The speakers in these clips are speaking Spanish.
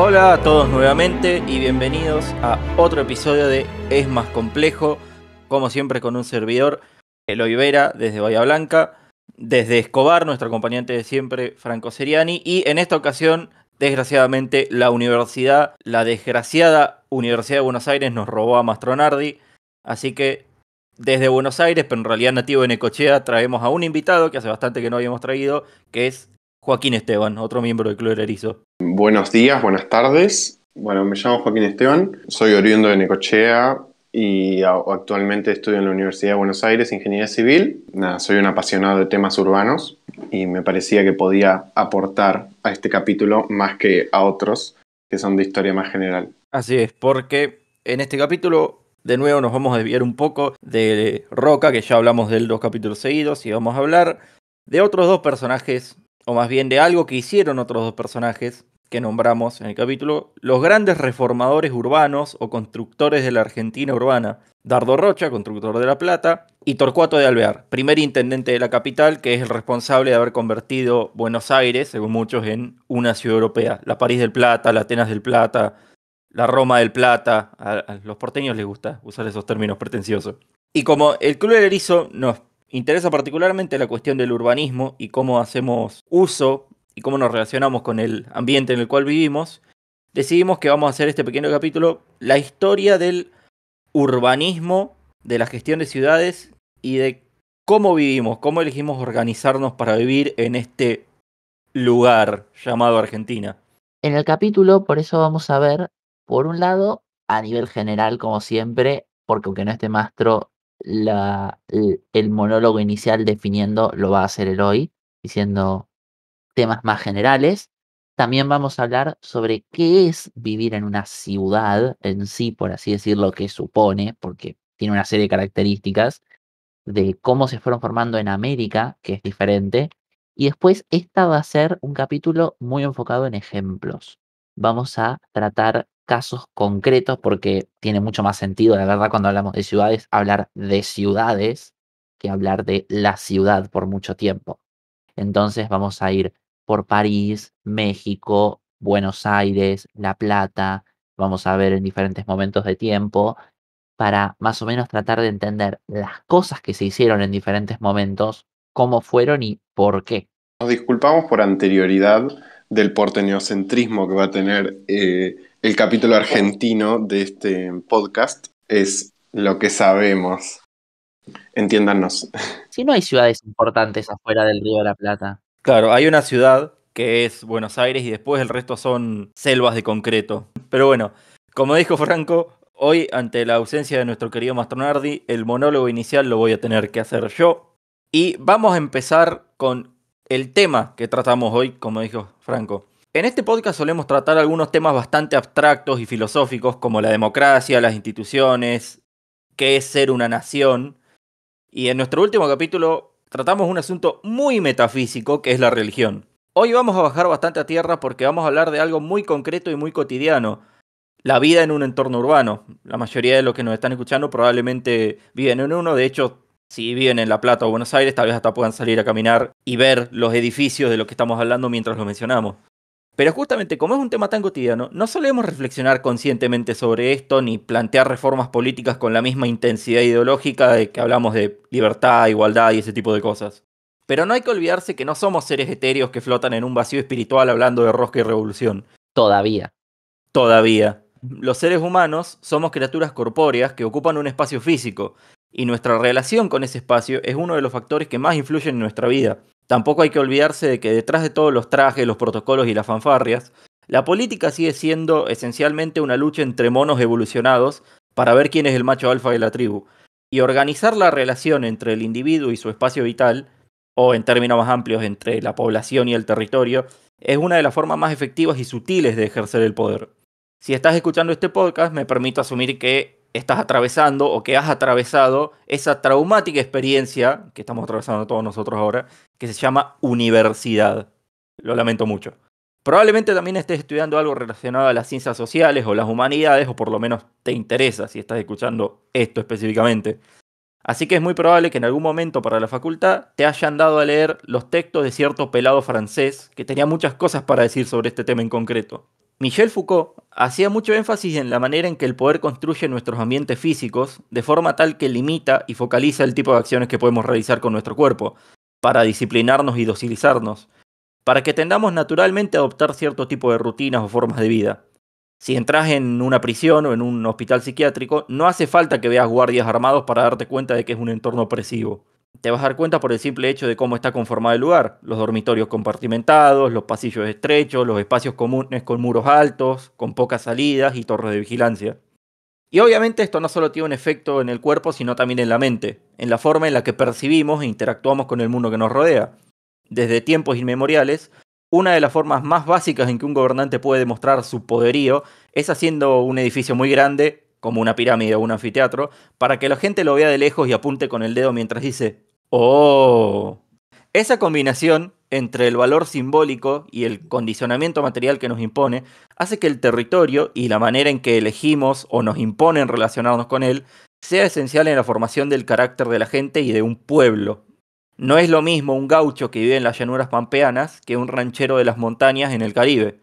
Hola a todos nuevamente y bienvenidos a otro episodio de Es más complejo, como siempre con un servidor, Eloy Vera desde Bahía Blanca, desde Escobar, nuestro acompañante de siempre, Franco Seriani, y en esta ocasión, desgraciadamente, la universidad, la desgraciada Universidad de Buenos Aires nos robó a Mastronardi, así que desde Buenos Aires, pero en realidad nativo de Necochea, traemos a un invitado que hace bastante que no habíamos traído, que es Joaquín Esteban, otro miembro del Club del Erizo. Buenos días, buenas tardes. Bueno, me llamo Joaquín Esteban, soy oriundo de Necochea y actualmente estudio en la Universidad de Buenos Aires Ingeniería Civil. Nada, soy un apasionado de temas urbanos y me parecía que podía aportar a este capítulo más que a otros que son de historia más general. Así es, porque en este capítulo de nuevo nos vamos a desviar un poco de Roca, que ya hablamos de él dos capítulos seguidos, y vamos a hablar de otros dos personajes o más bien de algo que hicieron otros dos personajes que nombramos en el capítulo, los grandes reformadores urbanos o constructores de la Argentina urbana, Dardo Rocha, constructor de La Plata, y Torcuato de Alvear, primer intendente de la capital, que es el responsable de haber convertido Buenos Aires, según muchos, en una ciudad europea, la París del Plata, la Atenas del Plata, la Roma del Plata, a los porteños les gusta usar esos términos pretenciosos. Y como el Club del Erizo nos interesa particularmente la cuestión del urbanismo y cómo hacemos uso y cómo nos relacionamos con el ambiente en el cual vivimos, decidimos que vamos a hacer este pequeño capítulo, la historia del urbanismo, de la gestión de ciudades y de cómo vivimos, cómo elegimos organizarnos para vivir en este lugar llamado Argentina. En el capítulo, por eso vamos a ver, por un lado, a nivel general, como siempre, porque aunque no esté maestro... Eh, el monólogo inicial definiendo lo va a hacer el hoy, diciendo temas más generales. También vamos a hablar sobre qué es vivir en una ciudad en sí, por así decirlo, que supone, porque tiene una serie de características, de cómo se fueron formando en América, que es diferente. Y después, esta va a ser un capítulo muy enfocado en ejemplos. Vamos a tratar casos concretos porque tiene mucho más sentido, la verdad, cuando hablamos de ciudades, hablar de ciudades que hablar de la ciudad por mucho tiempo. Entonces vamos a ir por París, México, Buenos Aires, La Plata, vamos a ver en diferentes momentos de tiempo, para más o menos tratar de entender las cosas que se hicieron en diferentes momentos, cómo fueron y por qué. Nos disculpamos por anterioridad del neocentrismo que va a tener eh, el capítulo argentino de este podcast es Lo que sabemos. Entiéndanos. Si no hay ciudades importantes afuera del Río de la Plata. Claro, hay una ciudad que es Buenos Aires y después el resto son selvas de concreto. Pero bueno, como dijo Franco, hoy ante la ausencia de nuestro querido Mastronardi, el monólogo inicial lo voy a tener que hacer yo. Y vamos a empezar con el tema que tratamos hoy, como dijo Franco. En este podcast solemos tratar algunos temas bastante abstractos y filosóficos como la democracia, las instituciones, qué es ser una nación. Y en nuestro último capítulo tratamos un asunto muy metafísico que es la religión. Hoy vamos a bajar bastante a tierra porque vamos a hablar de algo muy concreto y muy cotidiano. La vida en un entorno urbano. La mayoría de los que nos están escuchando probablemente viven en uno. De hecho, si viven en La Plata o Buenos Aires, tal vez hasta puedan salir a caminar y ver los edificios de los que estamos hablando mientras los mencionamos. Pero justamente como es un tema tan cotidiano, no solemos reflexionar conscientemente sobre esto ni plantear reformas políticas con la misma intensidad ideológica de que hablamos de libertad, igualdad y ese tipo de cosas. Pero no hay que olvidarse que no somos seres etéreos que flotan en un vacío espiritual hablando de rosca y revolución. Todavía. Todavía. Los seres humanos somos criaturas corpóreas que ocupan un espacio físico, y nuestra relación con ese espacio es uno de los factores que más influyen en nuestra vida. Tampoco hay que olvidarse de que detrás de todos los trajes, los protocolos y las fanfarrias, la política sigue siendo esencialmente una lucha entre monos evolucionados para ver quién es el macho alfa de la tribu, y organizar la relación entre el individuo y su espacio vital, o en términos más amplios entre la población y el territorio, es una de las formas más efectivas y sutiles de ejercer el poder. Si estás escuchando este podcast, me permito asumir que estás atravesando o que has atravesado esa traumática experiencia que estamos atravesando todos nosotros ahora, que se llama universidad. Lo lamento mucho. Probablemente también estés estudiando algo relacionado a las ciencias sociales o las humanidades, o por lo menos te interesa si estás escuchando esto específicamente. Así que es muy probable que en algún momento para la facultad te hayan dado a leer los textos de cierto pelado francés que tenía muchas cosas para decir sobre este tema en concreto. Michel Foucault hacía mucho énfasis en la manera en que el poder construye nuestros ambientes físicos, de forma tal que limita y focaliza el tipo de acciones que podemos realizar con nuestro cuerpo, para disciplinarnos y docilizarnos, para que tendamos naturalmente a adoptar cierto tipo de rutinas o formas de vida. Si entras en una prisión o en un hospital psiquiátrico, no hace falta que veas guardias armados para darte cuenta de que es un entorno opresivo te vas a dar cuenta por el simple hecho de cómo está conformado el lugar. Los dormitorios compartimentados, los pasillos estrechos, los espacios comunes con muros altos, con pocas salidas y torres de vigilancia. Y obviamente esto no solo tiene un efecto en el cuerpo, sino también en la mente, en la forma en la que percibimos e interactuamos con el mundo que nos rodea. Desde tiempos inmemoriales, una de las formas más básicas en que un gobernante puede demostrar su poderío es haciendo un edificio muy grande, como una pirámide o un anfiteatro, para que la gente lo vea de lejos y apunte con el dedo mientras dice, Oh. Esa combinación entre el valor simbólico y el condicionamiento material que nos impone hace que el territorio y la manera en que elegimos o nos imponen relacionarnos con él sea esencial en la formación del carácter de la gente y de un pueblo. No es lo mismo un gaucho que vive en las llanuras pampeanas que un ranchero de las montañas en el Caribe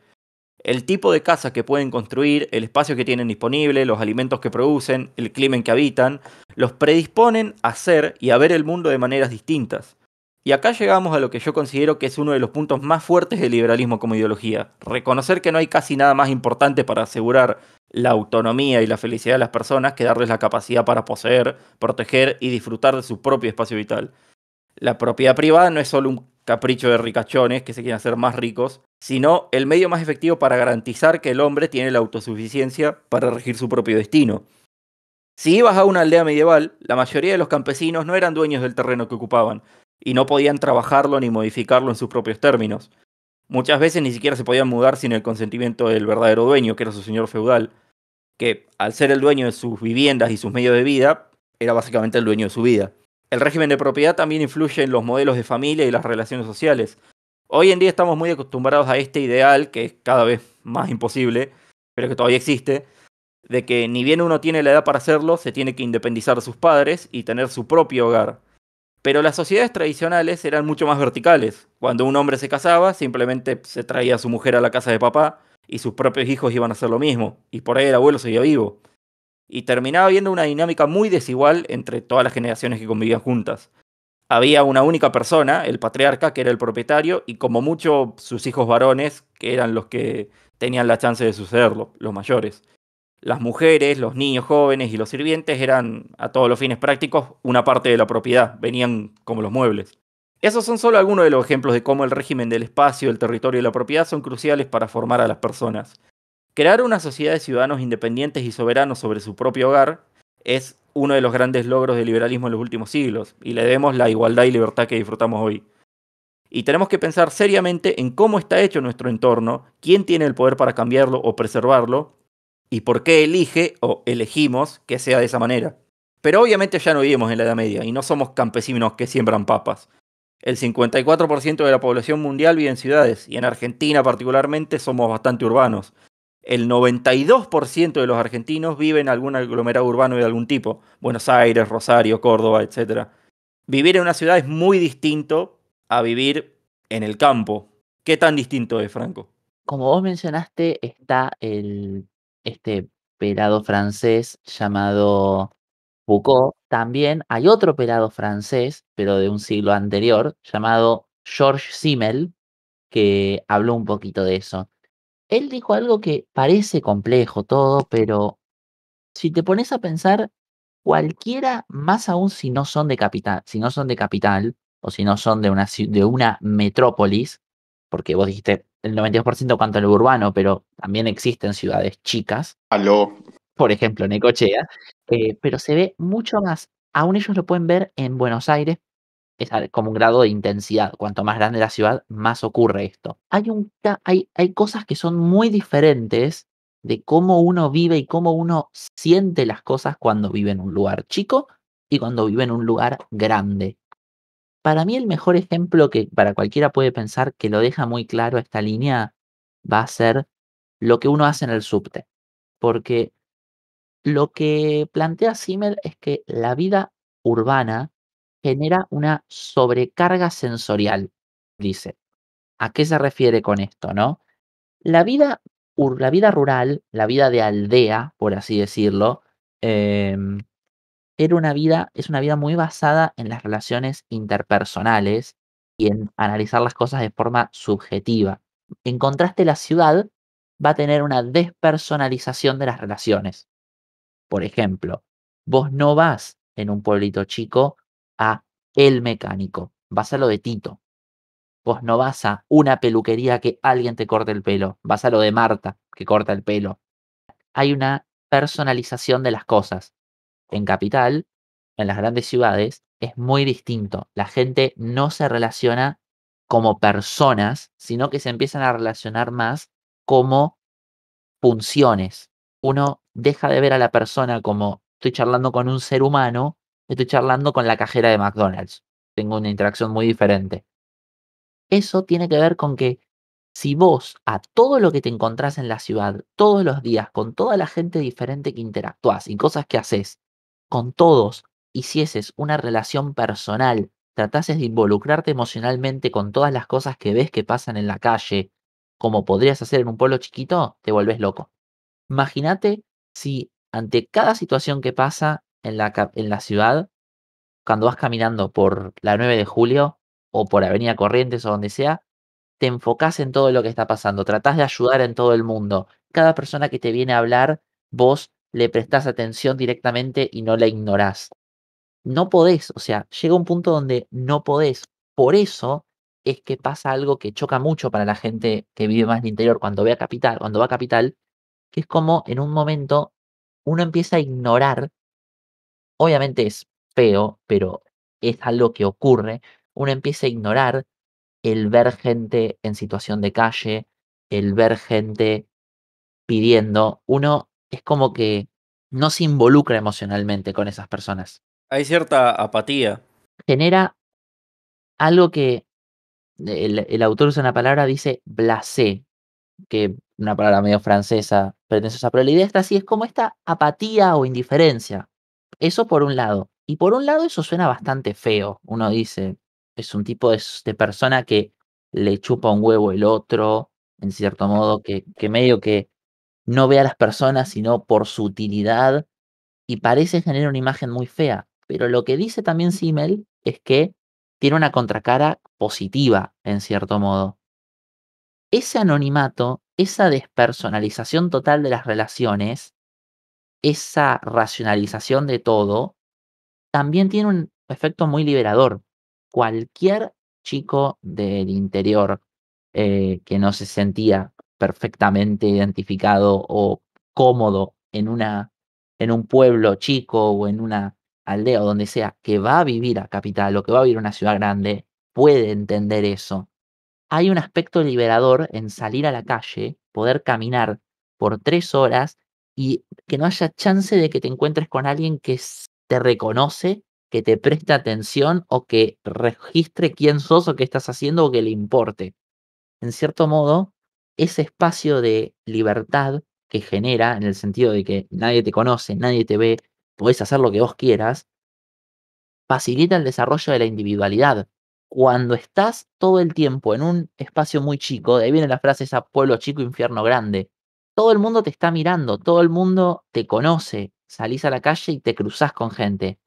el tipo de casa que pueden construir, el espacio que tienen disponible, los alimentos que producen, el clima en que habitan, los predisponen a ser y a ver el mundo de maneras distintas. Y acá llegamos a lo que yo considero que es uno de los puntos más fuertes del liberalismo como ideología, reconocer que no hay casi nada más importante para asegurar la autonomía y la felicidad de las personas que darles la capacidad para poseer, proteger y disfrutar de su propio espacio vital. La propiedad privada no es solo un capricho de ricachones que se quieren hacer más ricos, sino el medio más efectivo para garantizar que el hombre tiene la autosuficiencia para regir su propio destino. Si ibas a una aldea medieval, la mayoría de los campesinos no eran dueños del terreno que ocupaban, y no podían trabajarlo ni modificarlo en sus propios términos. Muchas veces ni siquiera se podían mudar sin el consentimiento del verdadero dueño, que era su señor feudal, que al ser el dueño de sus viviendas y sus medios de vida, era básicamente el dueño de su vida. El régimen de propiedad también influye en los modelos de familia y las relaciones sociales. Hoy en día estamos muy acostumbrados a este ideal, que es cada vez más imposible, pero que todavía existe, de que ni bien uno tiene la edad para hacerlo, se tiene que independizar de sus padres y tener su propio hogar. Pero las sociedades tradicionales eran mucho más verticales. Cuando un hombre se casaba, simplemente se traía a su mujer a la casa de papá y sus propios hijos iban a hacer lo mismo, y por ahí el abuelo seguía vivo y terminaba habiendo una dinámica muy desigual entre todas las generaciones que convivían juntas. Había una única persona, el patriarca, que era el propietario, y como mucho sus hijos varones, que eran los que tenían la chance de sucederlo, los mayores. Las mujeres, los niños jóvenes y los sirvientes eran, a todos los fines prácticos, una parte de la propiedad, venían como los muebles. Esos son solo algunos de los ejemplos de cómo el régimen del espacio, el territorio y la propiedad son cruciales para formar a las personas. Crear una sociedad de ciudadanos independientes y soberanos sobre su propio hogar es uno de los grandes logros del liberalismo en los últimos siglos, y le debemos la igualdad y libertad que disfrutamos hoy. Y tenemos que pensar seriamente en cómo está hecho nuestro entorno, quién tiene el poder para cambiarlo o preservarlo, y por qué elige o elegimos que sea de esa manera. Pero obviamente ya no vivimos en la Edad Media y no somos campesinos que siembran papas. El 54% de la población mundial vive en ciudades y en Argentina particularmente somos bastante urbanos, el 92% de los argentinos vive en algún aglomerado urbano de algún tipo, Buenos Aires, Rosario, Córdoba, etc. Vivir en una ciudad es muy distinto a vivir en el campo. ¿Qué tan distinto es, Franco? Como vos mencionaste, está el, este pelado francés llamado Foucault. También hay otro pelado francés, pero de un siglo anterior, llamado Georges Simmel, que habló un poquito de eso él dijo algo que parece complejo todo, pero si te pones a pensar, cualquiera, más aún si no son de capital, si no son de capital o si no son de una, de una metrópolis, porque vos dijiste el 92% cuanto a lo urbano, pero también existen ciudades chicas. Aló. Por ejemplo, Necochea. Eh, pero se ve mucho más. Aún ellos lo pueden ver en Buenos Aires, es como un grado de intensidad. Cuanto más grande la ciudad, más ocurre esto. Hay, un, hay, hay cosas que son muy diferentes de cómo uno vive y cómo uno siente las cosas cuando vive en un lugar chico y cuando vive en un lugar grande. Para mí el mejor ejemplo que para cualquiera puede pensar que lo deja muy claro esta línea va a ser lo que uno hace en el subte. Porque lo que plantea Simmel es que la vida urbana genera una sobrecarga sensorial, dice. ¿A qué se refiere con esto, no? La vida, la vida rural, la vida de aldea, por así decirlo, em, era una vida, es una vida muy basada en las relaciones interpersonales y en analizar las cosas de forma subjetiva. En contraste, la ciudad va a tener una despersonalización de las relaciones. Por ejemplo, vos no vas en un pueblito chico a el mecánico, vas a lo de Tito. Vos no vas a una peluquería que alguien te corte el pelo, vas a lo de Marta que corta el pelo. Hay una personalización de las cosas. En capital, en las grandes ciudades, es muy distinto. La gente no se relaciona como personas, sino que se empiezan a relacionar más como funciones. Uno deja de ver a la persona como estoy charlando con un ser humano estoy charlando con la cajera de McDonald's. Tengo una interacción muy diferente. Eso tiene que ver con que si vos a todo lo que te encontrás en la ciudad, todos los días, con toda la gente diferente que interactuás y cosas que haces, con todos, hicieses una relación personal, tratases de involucrarte emocionalmente con todas las cosas que ves que pasan en la calle, como podrías hacer en un pueblo chiquito, te volvés loco. Imagínate si ante cada situación que pasa en la, en la ciudad, cuando vas caminando por la 9 de julio o por Avenida Corrientes o donde sea, te enfocás en todo lo que está pasando, tratás de ayudar en todo el mundo. Cada persona que te viene a hablar, vos le prestás atención directamente y no la ignorás. No podés, o sea, llega un punto donde no podés. Por eso es que pasa algo que choca mucho para la gente que vive más en el interior cuando ve capital, cuando va a capital, que es como en un momento uno empieza a ignorar obviamente es feo, pero es algo que ocurre, uno empieza a ignorar el ver gente en situación de calle, el ver gente pidiendo, uno es como que no se involucra emocionalmente con esas personas. Hay cierta apatía. Genera algo que el, autor usa una palabra, dice blasé, que una palabra medio francesa, pretenciosa, pero la idea está así, es como esta apatía o indiferencia eso por un lado. Y por un lado eso suena bastante feo. Uno dice, es un tipo de, persona que le chupa un huevo el otro, en cierto modo, que, que medio que no ve a las personas sino por su utilidad y parece generar una imagen muy fea. Pero lo que dice también Simmel es que tiene una contracara positiva, en cierto modo. Ese anonimato, esa despersonalización total de las relaciones, esa racionalización de todo también tiene un efecto muy liberador. Cualquier chico del interior eh, que no se sentía perfectamente identificado o cómodo en, una, en un pueblo chico o en una aldea o donde sea, que va a vivir a capital o que va a vivir a una ciudad grande, puede entender eso. Hay un aspecto liberador en salir a la calle, poder caminar por tres horas y que no haya chance de que te encuentres con alguien que te reconoce, que te preste atención o que registre quién sos o qué estás haciendo o que le importe. En cierto modo, ese espacio de libertad que genera, en el sentido de que nadie te conoce, nadie te ve, puedes hacer lo que vos quieras, facilita el desarrollo de la individualidad. Cuando estás todo el tiempo en un espacio muy chico, de ahí viene la frase esa pueblo chico, infierno grande, todo el mundo te está mirando, todo el mundo te conoce, salís a la calle y te cruzás con gente.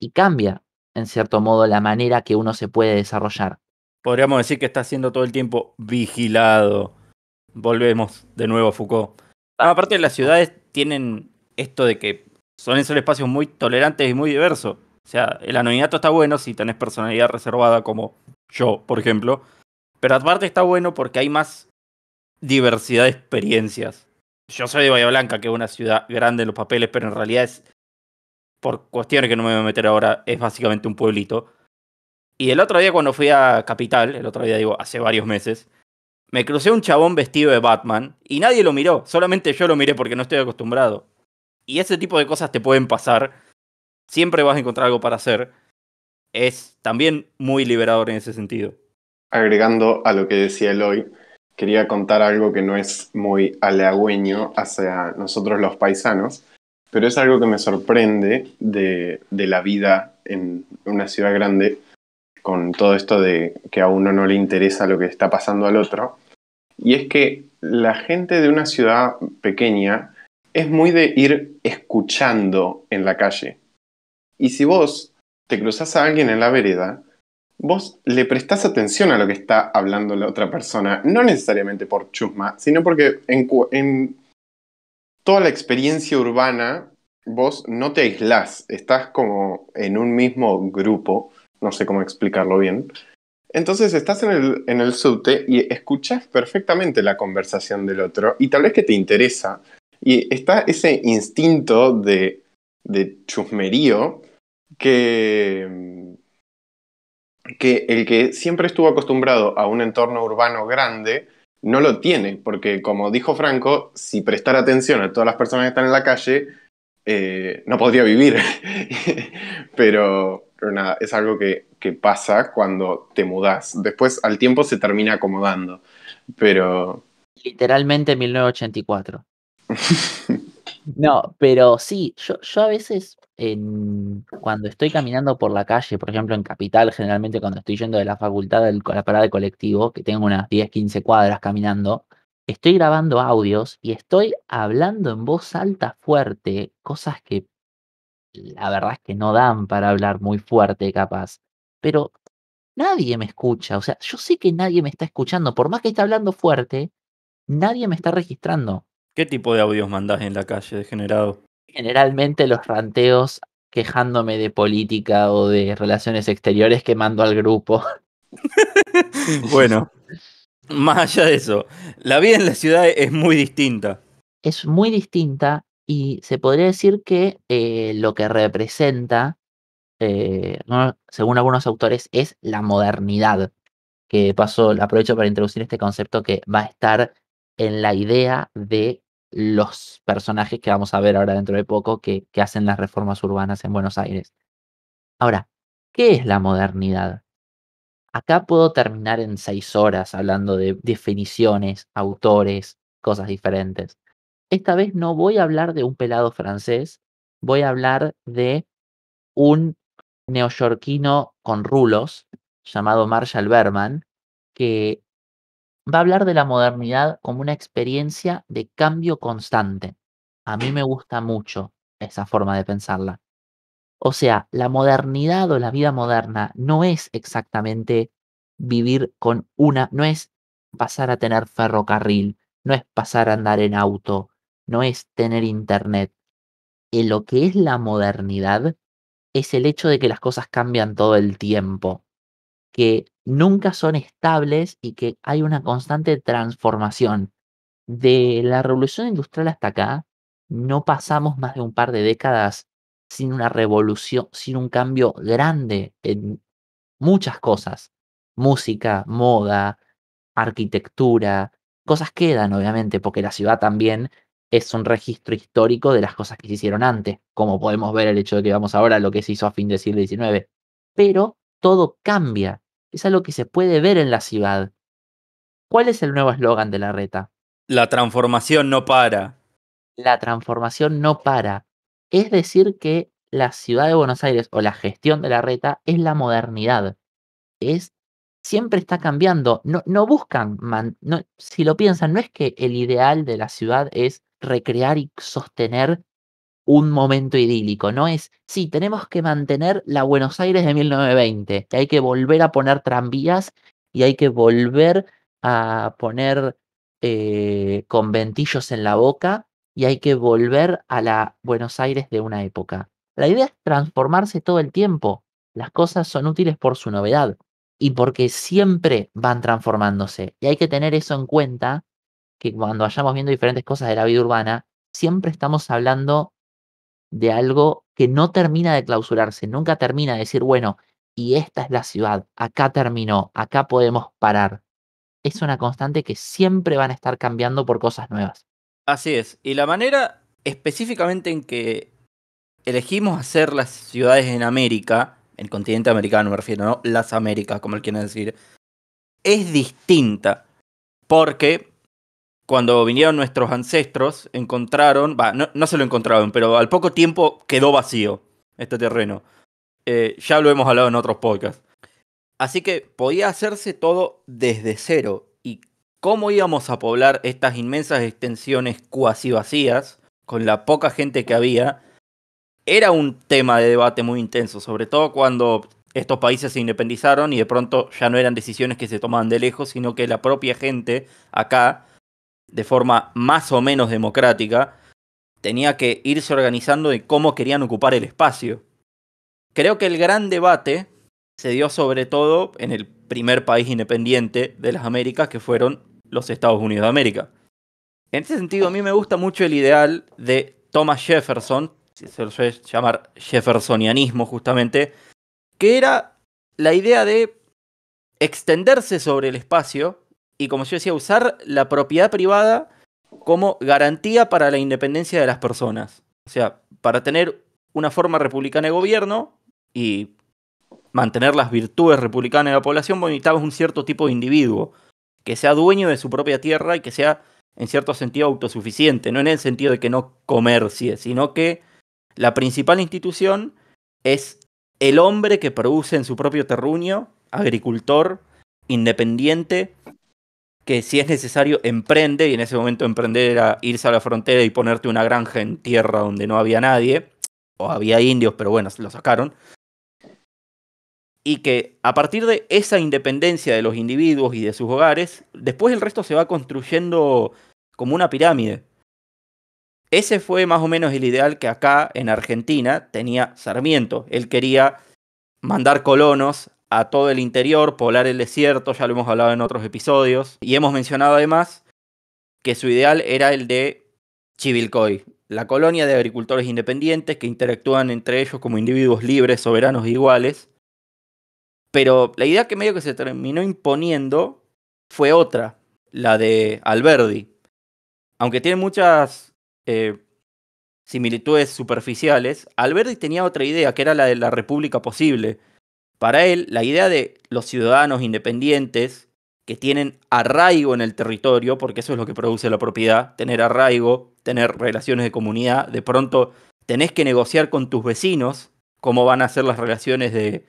Y cambia, en cierto modo, la manera que uno se puede desarrollar. Podríamos decir que está siendo todo el tiempo vigilado. Volvemos de nuevo a Foucault. Ah, ah, aparte, las ciudades tienen esto de que son esos espacios muy tolerantes y muy diversos. O sea, el anonimato está bueno si tenés personalidad reservada como yo, por ejemplo. Pero aparte está bueno porque hay más diversidad de experiencias. Yo soy de Bahía Blanca, que es una ciudad grande en los papeles, pero en realidad es, por cuestiones que no me voy a meter ahora, es básicamente un pueblito. Y el otro día cuando fui a Capital, el otro día digo, hace varios meses, me crucé un chabón vestido de Batman y nadie lo miró, solamente yo lo miré porque no estoy acostumbrado. Y ese tipo de cosas te pueden pasar, siempre vas a encontrar algo para hacer. Es también muy liberador en ese sentido. Agregando a lo que decía Eloy, quería contar algo que no es muy halagüeño hacia nosotros los paisanos, pero es algo que me sorprende de, de la vida en una ciudad grande, con todo esto de que a uno no le interesa lo que está pasando al otro, y es que la gente de una ciudad pequeña es muy de ir escuchando en la calle. Y si vos te cruzas a alguien en la vereda, vos le prestás atención a lo que está hablando la otra persona, no necesariamente por chusma, sino porque en, toda la experiencia urbana vos no te aislás, estás como en un mismo grupo, no sé cómo explicarlo bien. Entonces estás en el, en el subte y escuchás perfectamente la conversación del otro y tal vez que te interesa. Y está ese instinto de, de chusmerío que, que el que siempre estuvo acostumbrado a un entorno urbano grande no lo tiene, porque como dijo Franco, si prestar atención a todas las personas que están en la calle, eh, no podría vivir. pero, nada, es algo que, pasa cuando te mudás. Después al tiempo se termina acomodando, pero... Literalmente 1984. no, pero sí, yo, yo a veces cuando estoy caminando por la calle, por ejemplo en Capital, generalmente cuando estoy yendo de la facultad a la parada de colectivo, que tengo unas 10, 15 cuadras caminando, estoy grabando audios y estoy hablando en voz alta fuerte, cosas que la verdad es que no dan para hablar muy fuerte capaz, pero nadie me escucha, o sea, yo sé que nadie me está escuchando, por más que esté hablando fuerte, nadie me está registrando. ¿Qué tipo de audios mandás en la calle degenerado? generalmente los ranteos quejándome de política o de relaciones exteriores que mando al grupo. bueno, más allá de eso, la vida en la ciudad es muy distinta. Es muy distinta y se podría decir que eh, lo que representa, eh, según algunos autores, es la modernidad. Que paso, aprovecho para introducir este concepto que va a estar en la idea de los personajes que vamos a ver ahora dentro de poco que, hacen las reformas urbanas en Buenos Aires. Ahora, ¿qué es la modernidad? Acá puedo terminar en seis horas hablando de definiciones, autores, cosas diferentes. Esta vez no voy a hablar de un pelado francés, voy a hablar de un neoyorquino con rulos llamado Marshall Berman, que va a hablar de la modernidad como una experiencia de cambio constante. A mí me gusta mucho esa forma de pensarla. O sea, la modernidad o la vida moderna no es exactamente vivir con una, no es pasar a tener ferrocarril, no es pasar a andar en auto, no es tener internet. En lo que es la modernidad es el hecho de que las cosas cambian todo el tiempo, que nunca son estables y que hay una constante transformación. De la revolución industrial hasta acá, no pasamos más de un par de décadas sin una revolución, sin un cambio grande en muchas cosas. Música, moda, arquitectura, cosas quedan obviamente, porque la ciudad también es un registro histórico de las cosas que se hicieron antes, como podemos ver el hecho de que vamos ahora a lo que se hizo a fin del siglo XIX. Pero todo cambia es algo que se puede ver en la ciudad. ¿Cuál es el nuevo eslogan de la reta? La transformación no para. La transformación no para. Es decir, que la ciudad de Buenos Aires o la gestión de la reta es la modernidad. Es siempre está cambiando. No, buscan, si lo piensan, no es que el ideal de la ciudad es recrear y sostener un momento idílico, no es, sí, tenemos que mantener la Buenos Aires de 1920, que hay que volver a poner tranvías y hay que volver a poner eh, conventillos en la boca y hay que volver a la Buenos Aires de una época. La idea es transformarse todo el tiempo. Las cosas son útiles por su novedad y porque siempre van transformándose. Y hay que tener eso en cuenta, que cuando vayamos viendo diferentes cosas de la vida urbana, siempre estamos hablando de algo que no termina de clausurarse, nunca termina de decir, bueno, y esta es la ciudad, acá terminó, acá podemos parar. Es una constante que siempre van a estar cambiando por cosas nuevas. Así es, y la manera específicamente en que elegimos hacer las ciudades en América, el continente americano me refiero, ¿no? las Américas, como él quiere decir, es distinta. Porque cuando vinieron nuestros ancestros, encontraron, bah, no, se lo encontraron, pero al poco tiempo quedó vacío este terreno. Eh, ya lo hemos hablado en otros podcasts. Así que podía hacerse todo desde cero. ¿Y cómo íbamos a poblar estas inmensas extensiones cuasi vacías con la poca gente que había? Era un tema de debate muy intenso, sobre todo cuando estos países se independizaron y de pronto ya no eran decisiones que se tomaban de lejos, sino que la propia gente acá de forma más o menos democrática, tenía que irse organizando de cómo querían ocupar el espacio. Creo que el gran debate se dio sobre todo en el primer país independiente de las Américas, que fueron los Estados Unidos de América. En ese sentido, a mí me gusta mucho el ideal de Thomas Jefferson, si se lo suele llamar Jeffersonianismo justamente, que era la idea de extenderse sobre el espacio y como yo decía, usar la propiedad privada como garantía para la independencia de las personas. O sea, para tener una forma republicana de gobierno y mantener las virtudes republicanas de la población, necesitamos un cierto tipo de individuo que sea dueño de su propia tierra y que sea, en cierto sentido, autosuficiente. No en el sentido de que no comercie, sino que la principal institución es el hombre que produce en su propio terruño, agricultor, independiente, que si es necesario emprende, y en ese momento emprender era irse a la frontera y ponerte una granja en tierra donde no había nadie, o había indios, pero bueno, lo sacaron. Y que a partir de esa independencia de los individuos y de sus hogares, después el resto se va construyendo como una pirámide. Ese fue más o menos el ideal que acá en Argentina tenía Sarmiento. Él quería mandar colonos a todo el interior, poblar el desierto, ya lo hemos hablado en otros episodios. Y hemos mencionado además que su ideal era el de Chivilcoy, la colonia de agricultores independientes que interactúan entre ellos como individuos libres, soberanos e iguales. Pero la idea que medio que se terminó imponiendo fue otra, la de Alberdi. Aunque tiene muchas eh, similitudes superficiales, Alberdi tenía otra idea, que era la de la república posible, para él, la idea de los ciudadanos independientes que tienen arraigo en el territorio, porque eso es lo que produce la propiedad, tener arraigo, tener relaciones de comunidad, de pronto tenés que negociar con tus vecinos cómo van a ser las relaciones de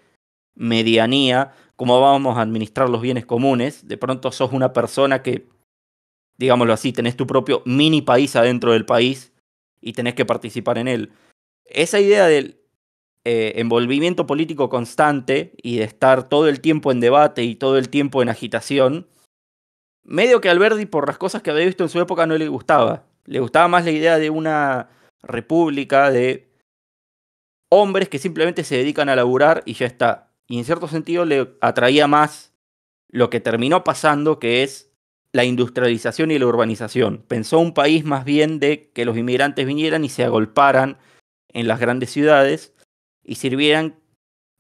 medianía, cómo vamos a administrar los bienes comunes, de pronto sos una persona que, digámoslo así, tenés tu propio mini país adentro del país y tenés que participar en él. Esa idea del eh, envolvimiento político constante y de estar todo el tiempo en debate y todo el tiempo en agitación, medio que Alberti por las cosas que había visto en su época no le gustaba. Le gustaba más la idea de una república de hombres que simplemente se dedican a laburar y ya está. Y en cierto sentido le atraía más lo que terminó pasando, que es la industrialización y la urbanización. Pensó un país más bien de que los inmigrantes vinieran y se agolparan en las grandes ciudades y sirvieran,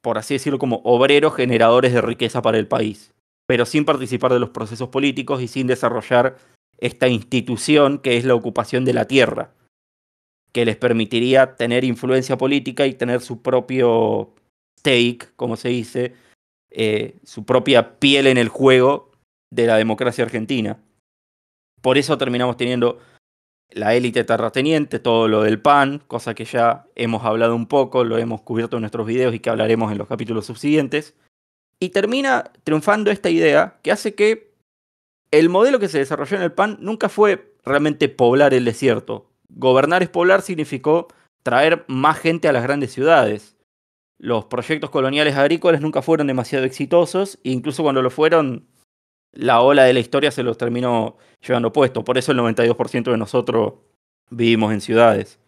por así decirlo, como obreros generadores de riqueza para el país, pero sin participar de los procesos políticos y sin desarrollar esta institución que es la ocupación de la tierra, que les permitiría tener influencia política y tener su propio stake, como se dice, eh, su propia piel en el juego de la democracia argentina. Por eso terminamos teniendo la élite terrateniente, todo lo del pan, cosa que ya hemos hablado un poco, lo hemos cubierto en nuestros videos y que hablaremos en los capítulos subsiguientes. Y termina triunfando esta idea que hace que el modelo que se desarrolló en el pan nunca fue realmente poblar el desierto. Gobernar es poblar significó traer más gente a las grandes ciudades. Los proyectos coloniales agrícolas nunca fueron demasiado exitosos, e incluso cuando lo fueron, la ola de la historia se los terminó llevando puesto. Por eso el 92% de nosotros vivimos en ciudades.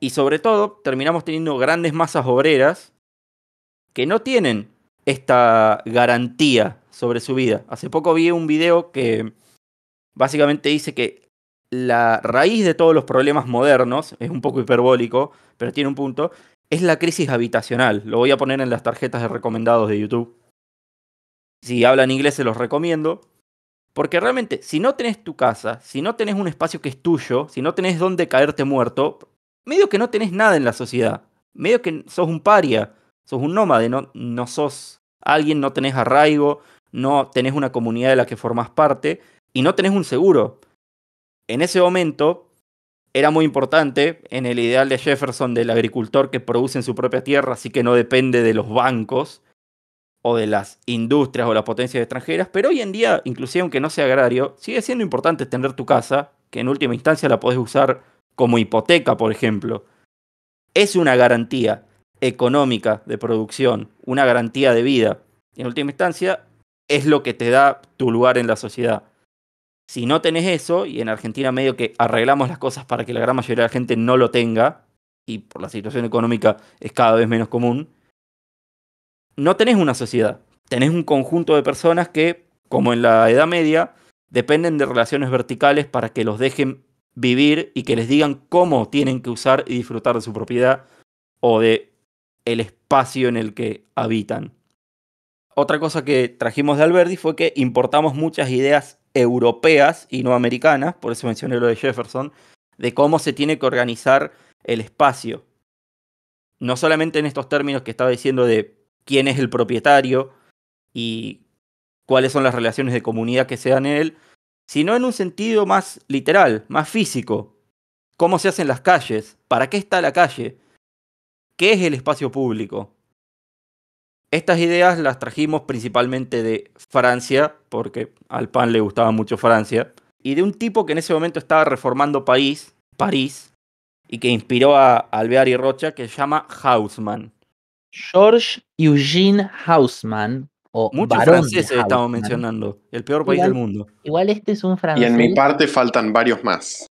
Y sobre todo, terminamos teniendo grandes masas obreras que no tienen esta garantía sobre su vida. Hace poco vi un video que básicamente dice que la raíz de todos los problemas modernos, es un poco hiperbólico, pero tiene un punto, es la crisis habitacional. Lo voy a poner en las tarjetas de recomendados de YouTube. Si hablan inglés, se los recomiendo. Porque realmente, si no tenés tu casa, si no tenés un espacio que es tuyo, si no tenés dónde caerte muerto, medio que no tenés nada en la sociedad. Medio que sos un paria, sos un nómade, no, no sos alguien, no tenés arraigo, no tenés una comunidad de la que formás parte y no tenés un seguro. En ese momento era muy importante en el ideal de Jefferson del agricultor que produce en su propia tierra, así que no depende de los bancos, o de las industrias o las potencias extranjeras, pero hoy en día, inclusive aunque no sea agrario, sigue siendo importante tener tu casa, que en última instancia la podés usar como hipoteca, por ejemplo. Es una garantía económica de producción, una garantía de vida. Y en última instancia, es lo que te da tu lugar en la sociedad. Si no tenés eso, y en Argentina medio que arreglamos las cosas para que la gran mayoría de la gente no lo tenga, y por la situación económica es cada vez menos común, no tenés una sociedad, tenés un conjunto de personas que, como en la Edad Media, dependen de relaciones verticales para que los dejen vivir y que les digan cómo tienen que usar y disfrutar de su propiedad o de el espacio en el que habitan. Otra cosa que trajimos de Alberti fue que importamos muchas ideas europeas y no americanas, por eso mencioné lo de Jefferson, de cómo se tiene que organizar el espacio. No solamente en estos términos que estaba diciendo de quién es el propietario y cuáles son las relaciones de comunidad que se dan en él, sino en un sentido más literal, más físico. ¿Cómo se hacen las calles? ¿Para qué está la calle? ¿Qué es el espacio público? Estas ideas las trajimos principalmente de Francia, porque al PAN le gustaba mucho Francia, y de un tipo que en ese momento estaba reformando país, París, y que inspiró a Alvear y Rocha, que se llama Hausmann. George Eugene Hausmann. O Muchos franceses estamos mencionando. El peor país del mundo. Igual este es un francés. Y en mi parte faltan varios más.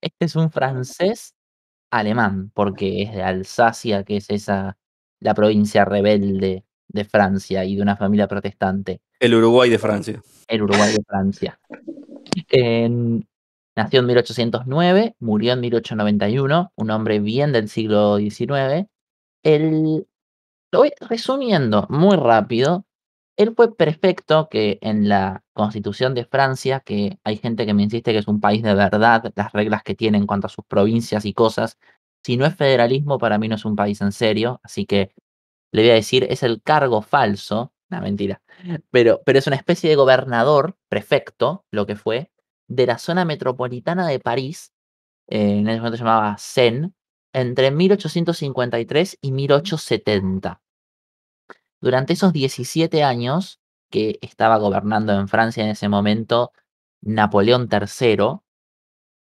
Este es un francés alemán, porque es de Alsacia, que es esa la provincia rebelde de Francia y de una familia protestante. El Uruguay de Francia. El Uruguay de Francia. Nació en 1809, murió en 1891, un hombre bien del siglo XIX, el, lo voy resumiendo muy rápido. Él fue perfecto que en la constitución de Francia, que hay gente que me insiste que es un país de verdad, las reglas que tiene en cuanto a sus provincias y cosas, si no es federalismo, para mí no es un país en serio, así que le voy a decir, es el cargo falso, una mentira, pero, pero es una especie de gobernador, prefecto, lo que fue, de la zona metropolitana de París, eh, en ese momento se llamaba Seine, entre 1853 y 1870. Durante esos 17 años que estaba gobernando en Francia en ese momento Napoleón III,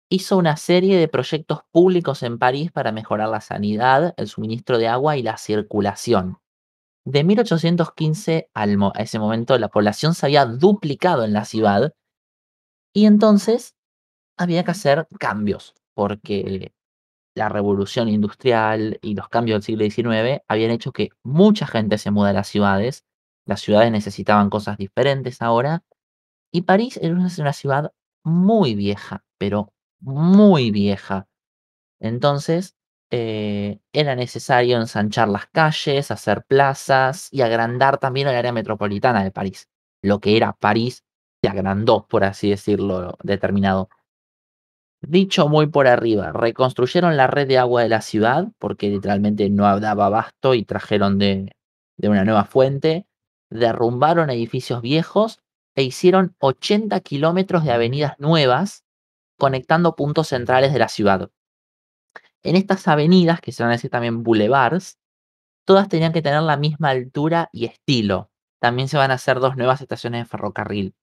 hizo una serie de proyectos públicos en París para mejorar la sanidad, el suministro de agua y la circulación. De 1815 a ese momento la población se había duplicado en la ciudad y entonces había que hacer cambios porque la revolución industrial y los cambios del siglo XIX habían hecho que mucha gente se mudara a las ciudades. Las ciudades necesitaban cosas diferentes ahora. Y París era una ciudad muy vieja, pero muy vieja. Entonces, eh, era necesario ensanchar las calles, hacer plazas y agrandar también el área metropolitana de París. Lo que era París se agrandó, por así decirlo, determinado. Dicho muy por arriba, reconstruyeron la red de agua de la ciudad porque literalmente no daba abasto y trajeron de, una nueva fuente, derrumbaron edificios viejos e hicieron 80 kilómetros de avenidas nuevas conectando puntos centrales de la ciudad. En estas avenidas, que se van a decir también boulevards, todas tenían que tener la misma altura y estilo. También se van a hacer dos nuevas estaciones de ferrocarril.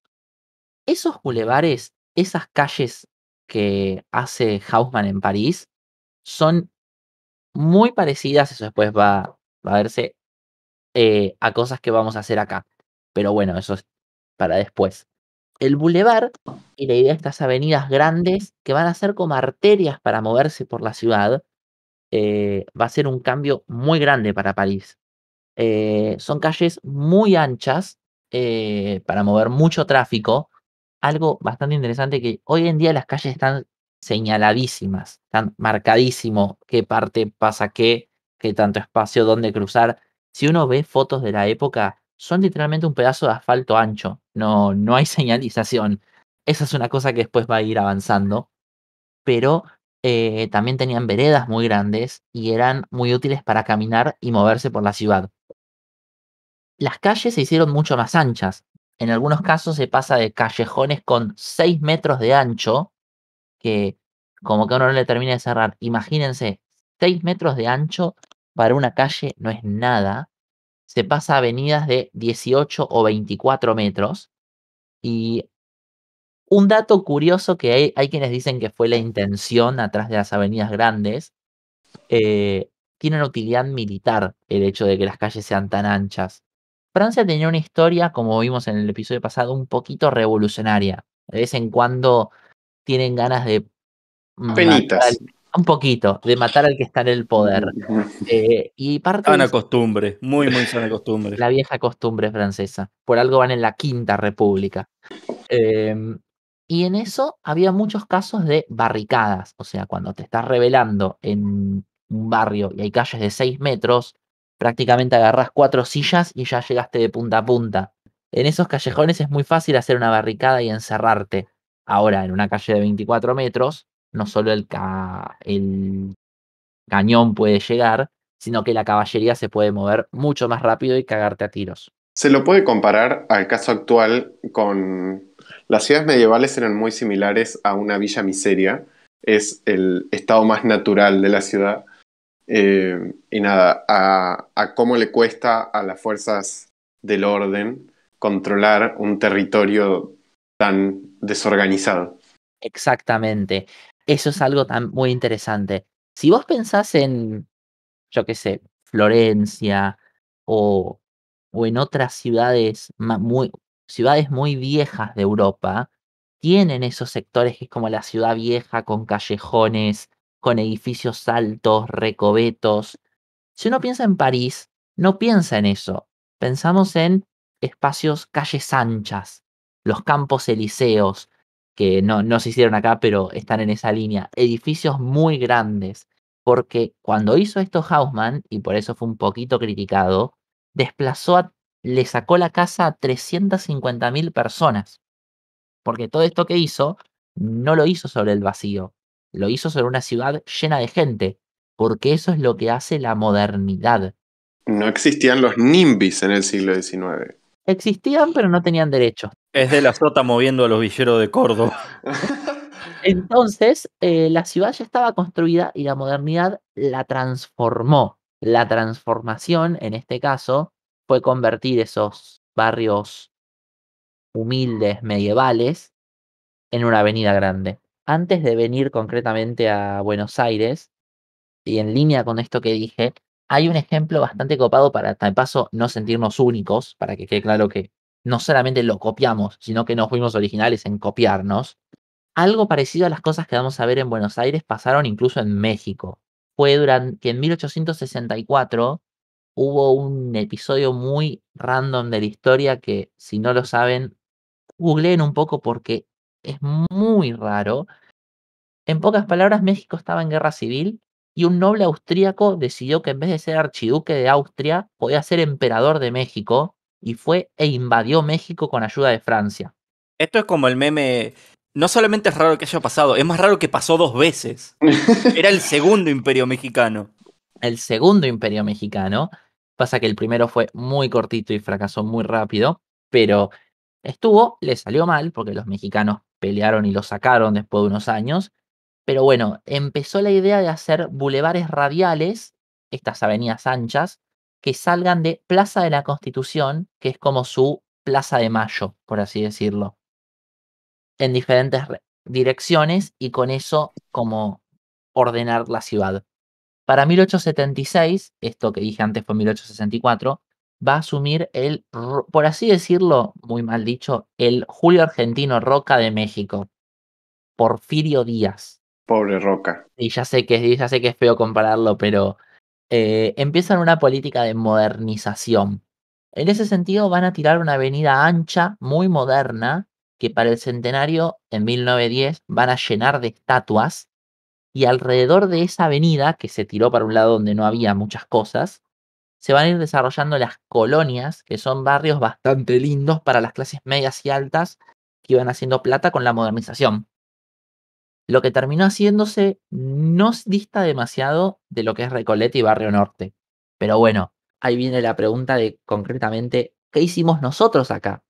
Esos bulevares, esas calles que hace Hausmann en París son muy parecidas, eso después va, a verse, eh, a cosas que vamos a hacer acá. Pero bueno, eso es para después. El boulevard y la idea de estas avenidas grandes que van a ser como arterias para moverse por la ciudad, eh, va a ser un cambio muy grande para París. Eh, son calles muy anchas para mover mucho tráfico algo bastante interesante que hoy en día las calles están señaladísimas, están marcadísimo qué parte pasa qué, qué tanto espacio, dónde cruzar. Si uno ve fotos de la época, son literalmente un pedazo de asfalto ancho, no, no hay señalización. Esa es una cosa que después va a ir avanzando. Pero eh, también tenían veredas muy grandes y eran muy útiles para caminar y moverse por la ciudad. Las calles se hicieron mucho más anchas, en algunos casos se pasa de callejones con 6 metros de ancho, que como que uno no le termina de cerrar. Imagínense, 6 metros de ancho para una calle no es nada. Se pasa a avenidas de 18 o 24 metros. Y un dato curioso que hay, quienes dicen que fue la intención atrás de las avenidas grandes, eh, tienen utilidad militar el hecho de que las calles sean tan anchas. Francia tenía una historia, como vimos en el episodio pasado, un poquito revolucionaria. De vez en cuando tienen ganas de... un poquito, de matar al que está en el poder. Eh, y parte sana costumbre, muy, muy sana costumbre. La vieja costumbre francesa. Por algo van en la Quinta República. Em, y en eso había muchos casos de barricadas. O sea, cuando te estás revelando en un barrio y hay calles de 6 metros, prácticamente agarras cuatro sillas y ya llegaste de punta a punta. En esos callejones es muy fácil hacer una barricada y encerrarte. Ahora, en una calle de 24 metros, no solo el, el cañón puede llegar, sino que la caballería se puede mover mucho más rápido y cagarte a tiros. Se lo puede comparar al caso actual con... Las ciudades medievales eran muy similares a una villa miseria, es el estado más natural de la ciudad, eh, y nada, a, cómo le cuesta a las fuerzas del orden controlar un territorio tan desorganizado. Exactamente. Eso es algo tan muy interesante. Si vos pensás en, yo qué sé, Florencia o, o en otras ciudades muy, ciudades muy viejas de Europa, tienen esos sectores que es como la ciudad vieja con callejones con edificios altos, recobetos. Si uno piensa en París, no piensa en eso. Pensamos en espacios, calles anchas, los campos elíseos, que no, se hicieron acá, pero están en esa línea, edificios muy grandes, porque cuando hizo esto Hausmann, y por eso fue un poquito criticado, desplazó a, le sacó la casa a 350.000 personas, porque todo esto que hizo no lo hizo sobre el vacío, lo hizo sobre una ciudad llena de gente, porque eso es lo que hace la modernidad. No existían los nimbis en el siglo XIX. Existían, pero no tenían derecho. Es de la flota moviendo a los villeros de Córdoba. Entonces, eh, la ciudad ya estaba construida y la modernidad la transformó. La transformación, en este caso, fue convertir esos barrios humildes medievales en una avenida grande antes de venir concretamente a Buenos Aires, y en línea con esto que dije, hay un ejemplo bastante copado para, de paso, no sentirnos únicos, para que quede claro que no solamente lo copiamos, sino que nos fuimos originales en copiarnos. Algo parecido a las cosas que vamos a ver en Buenos Aires pasaron incluso en México. Fue durante que en 1864 hubo un episodio muy random de la historia que, si no lo saben, googleen un poco porque es muy raro. En pocas palabras, México estaba en guerra civil y un noble austríaco decidió que en vez de ser archiduque de Austria, podía ser emperador de México y fue e invadió México con ayuda de Francia. Esto es como el meme. No solamente es raro que haya pasado, es más raro que pasó dos veces. Era el segundo imperio mexicano. El segundo imperio mexicano. Pasa que el primero fue muy cortito y fracasó muy rápido, pero estuvo, le salió mal, porque los mexicanos pelearon y lo sacaron después de unos años. Pero bueno, empezó la idea de hacer bulevares radiales, estas avenidas anchas, que salgan de Plaza de la Constitución, que es como su Plaza de Mayo, por así decirlo, en diferentes direcciones y con eso como ordenar la ciudad. Para 1876, esto que dije antes fue 1864, va a asumir el, por así decirlo, muy mal dicho, el Julio Argentino Roca de México, Porfirio Díaz. Pobre Roca. Y ya sé que, ya sé que es feo compararlo, pero eh, empiezan una política de modernización. En ese sentido van a tirar una avenida ancha, muy moderna, que para el centenario en 1910 van a llenar de estatuas y alrededor de esa avenida, que se tiró para un lado donde no había muchas cosas, se van a ir desarrollando las colonias, que son barrios bastante lindos para las clases medias y altas que iban haciendo plata con la modernización. Lo que terminó haciéndose no dista demasiado de lo que es Recoleta y Barrio Norte. Pero bueno, ahí viene la pregunta de concretamente, ¿qué hicimos nosotros acá?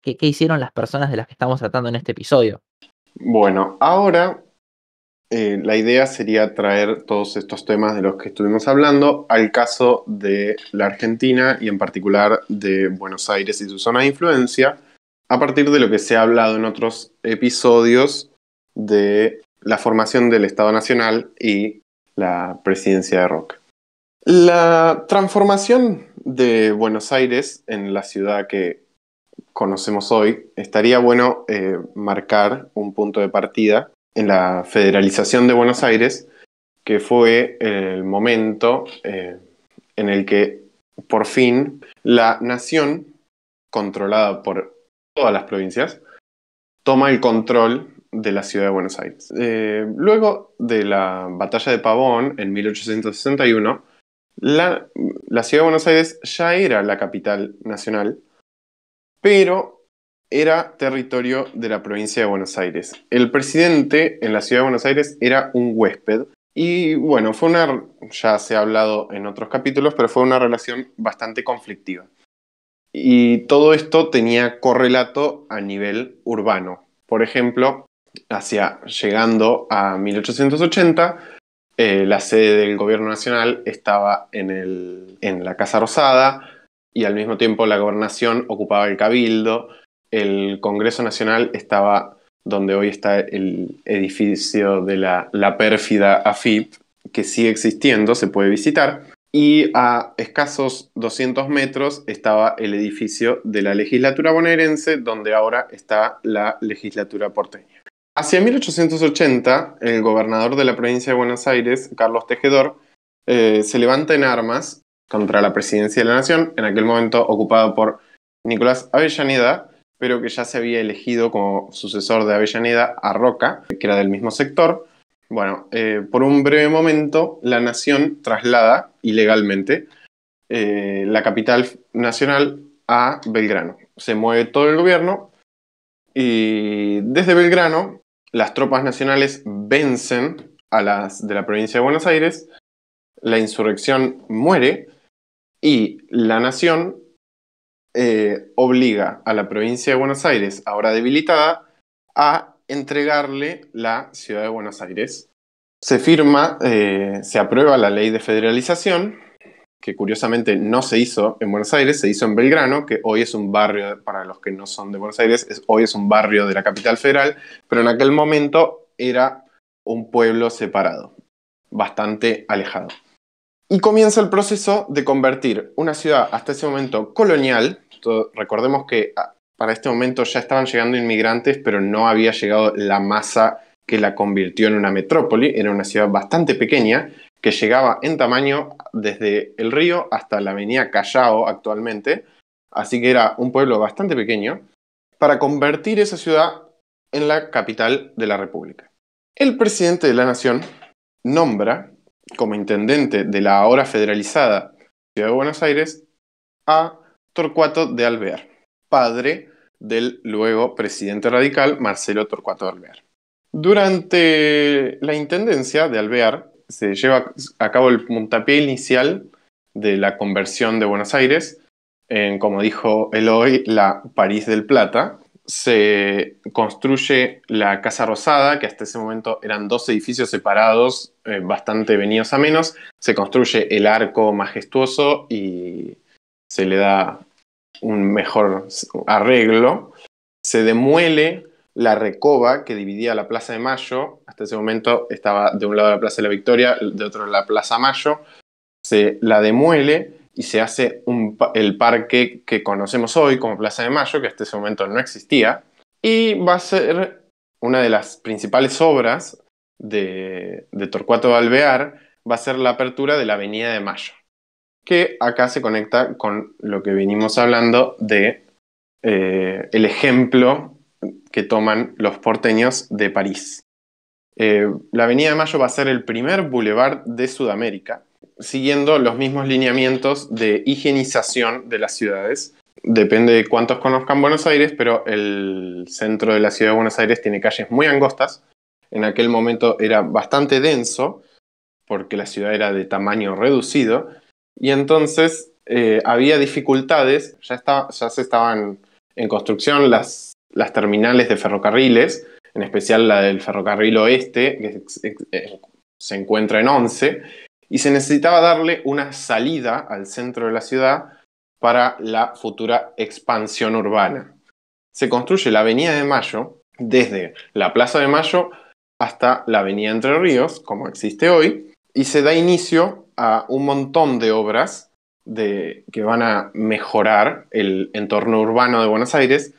¿Qué, qué hicieron las personas de las que estamos tratando en este episodio? Bueno, ahora eh, la idea sería traer todos estos temas de los que estuvimos hablando al caso de la Argentina y en particular de Buenos Aires y su zona de influencia, a partir de lo que se ha hablado en otros episodios de la formación del Estado Nacional y la presidencia de Roca. La transformación de Buenos Aires en la ciudad que conocemos hoy, estaría bueno eh, marcar un punto de partida en la federalización de Buenos Aires, que fue el momento eh, en el que por fin la nación, controlada por todas las provincias, toma el control de la ciudad de Buenos Aires. Eh, luego de la batalla de Pavón en 1861, la ciudad de Buenos Aires ya era la capital nacional, pero era territorio de la provincia de Buenos Aires. El presidente en la ciudad de Buenos Aires era un huésped. Y bueno, fue una, ya se ha hablado en otros capítulos, pero fue una relación bastante conflictiva. Y todo esto tenía correlato a nivel urbano. Por ejemplo, hacia llegando a 1880, eh, la sede del gobierno nacional estaba en la Casa Rosada y al mismo tiempo la gobernación ocupaba el cabildo el Congreso Nacional estaba donde hoy está el edificio de la, pérfida AFIP, que sigue existiendo, se puede visitar, y a escasos 200 metros estaba el edificio de la legislatura bonaerense, donde ahora está la legislatura porteña. Hacia 1880, el gobernador de la provincia de Buenos Aires, Carlos Tejedor, eh, se levanta en armas contra la presidencia de la nación, en aquel momento ocupado por Nicolás Avellaneda, pero que ya se había elegido como sucesor de Avellaneda a Roca, que era del mismo sector. Bueno, eh, por un breve momento, la nación traslada ilegalmente eh, la capital nacional a Belgrano. Se mueve todo el gobierno y desde Belgrano las tropas nacionales vencen a las de la provincia de Buenos Aires, la insurrección muere y la nación eh, obliga a la provincia de Buenos Aires, ahora debilitada, a entregarle la ciudad de Buenos Aires. Se firma, eh, se aprueba la ley de federalización, que curiosamente no se hizo en Buenos Aires, se hizo en Belgrano, que hoy es un barrio, para los que no son de Buenos Aires, hoy es un barrio de la capital federal, pero en aquel momento era un pueblo separado, bastante alejado. Y comienza el proceso de convertir una ciudad hasta ese momento colonial, recordemos que ah, para este momento ya estaban llegando inmigrantes, pero no había llegado la masa que la convirtió en una metrópoli, era una ciudad bastante pequeña que llegaba en tamaño desde el río hasta la avenida Callao actualmente, así que era un pueblo bastante pequeño, para convertir esa ciudad en la capital de la República. El presidente de la Nación nombra como intendente de la ahora federalizada Ciudad de Buenos Aires a Torcuato de Alvear, padre del luego presidente radical Marcelo Torcuato de Alvear. Durante la intendencia de Alvear se lleva a cabo el puntapié inicial de la conversión de Buenos Aires en, como dijo hoy, la París del Plata. Se construye la Casa Rosada, que hasta ese momento eran dos edificios separados, eh, bastante venidos a menos. Se construye el arco majestuoso y se le da un mejor arreglo, se demuele la recoba que dividía la Plaza de Mayo, hasta ese momento estaba de un lado la Plaza de la Victoria, de otro la Plaza Mayo, se la demuele y se hace el parque que conocemos hoy como Plaza de Mayo, que hasta ese momento no existía, y va a ser una de las principales obras de, de Torcuato de Alvear, va a ser la apertura de la Avenida de Mayo que acá se conecta con lo que venimos hablando de eh, el ejemplo que toman los porteños de París. Eh, la Avenida de Mayo va a ser el primer bulevar de Sudamérica, siguiendo los mismos lineamientos de higienización de las ciudades. Depende de cuántos conozcan Buenos Aires, pero el centro de la ciudad de Buenos Aires tiene calles muy angostas. En aquel momento era bastante denso, porque la ciudad era de tamaño reducido, y entonces eh, había dificultades, ya, se estaban en construcción las, las terminales de ferrocarriles, en especial la del ferrocarril oeste, que eh, se encuentra en 11, y se necesitaba darle una salida al centro de la ciudad para la futura expansión urbana. Se construye la Avenida de Mayo desde la Plaza de Mayo hasta la Avenida Entre Ríos, como existe hoy, y se da inicio a un montón de obras que van a mejorar el entorno urbano de Buenos Aires.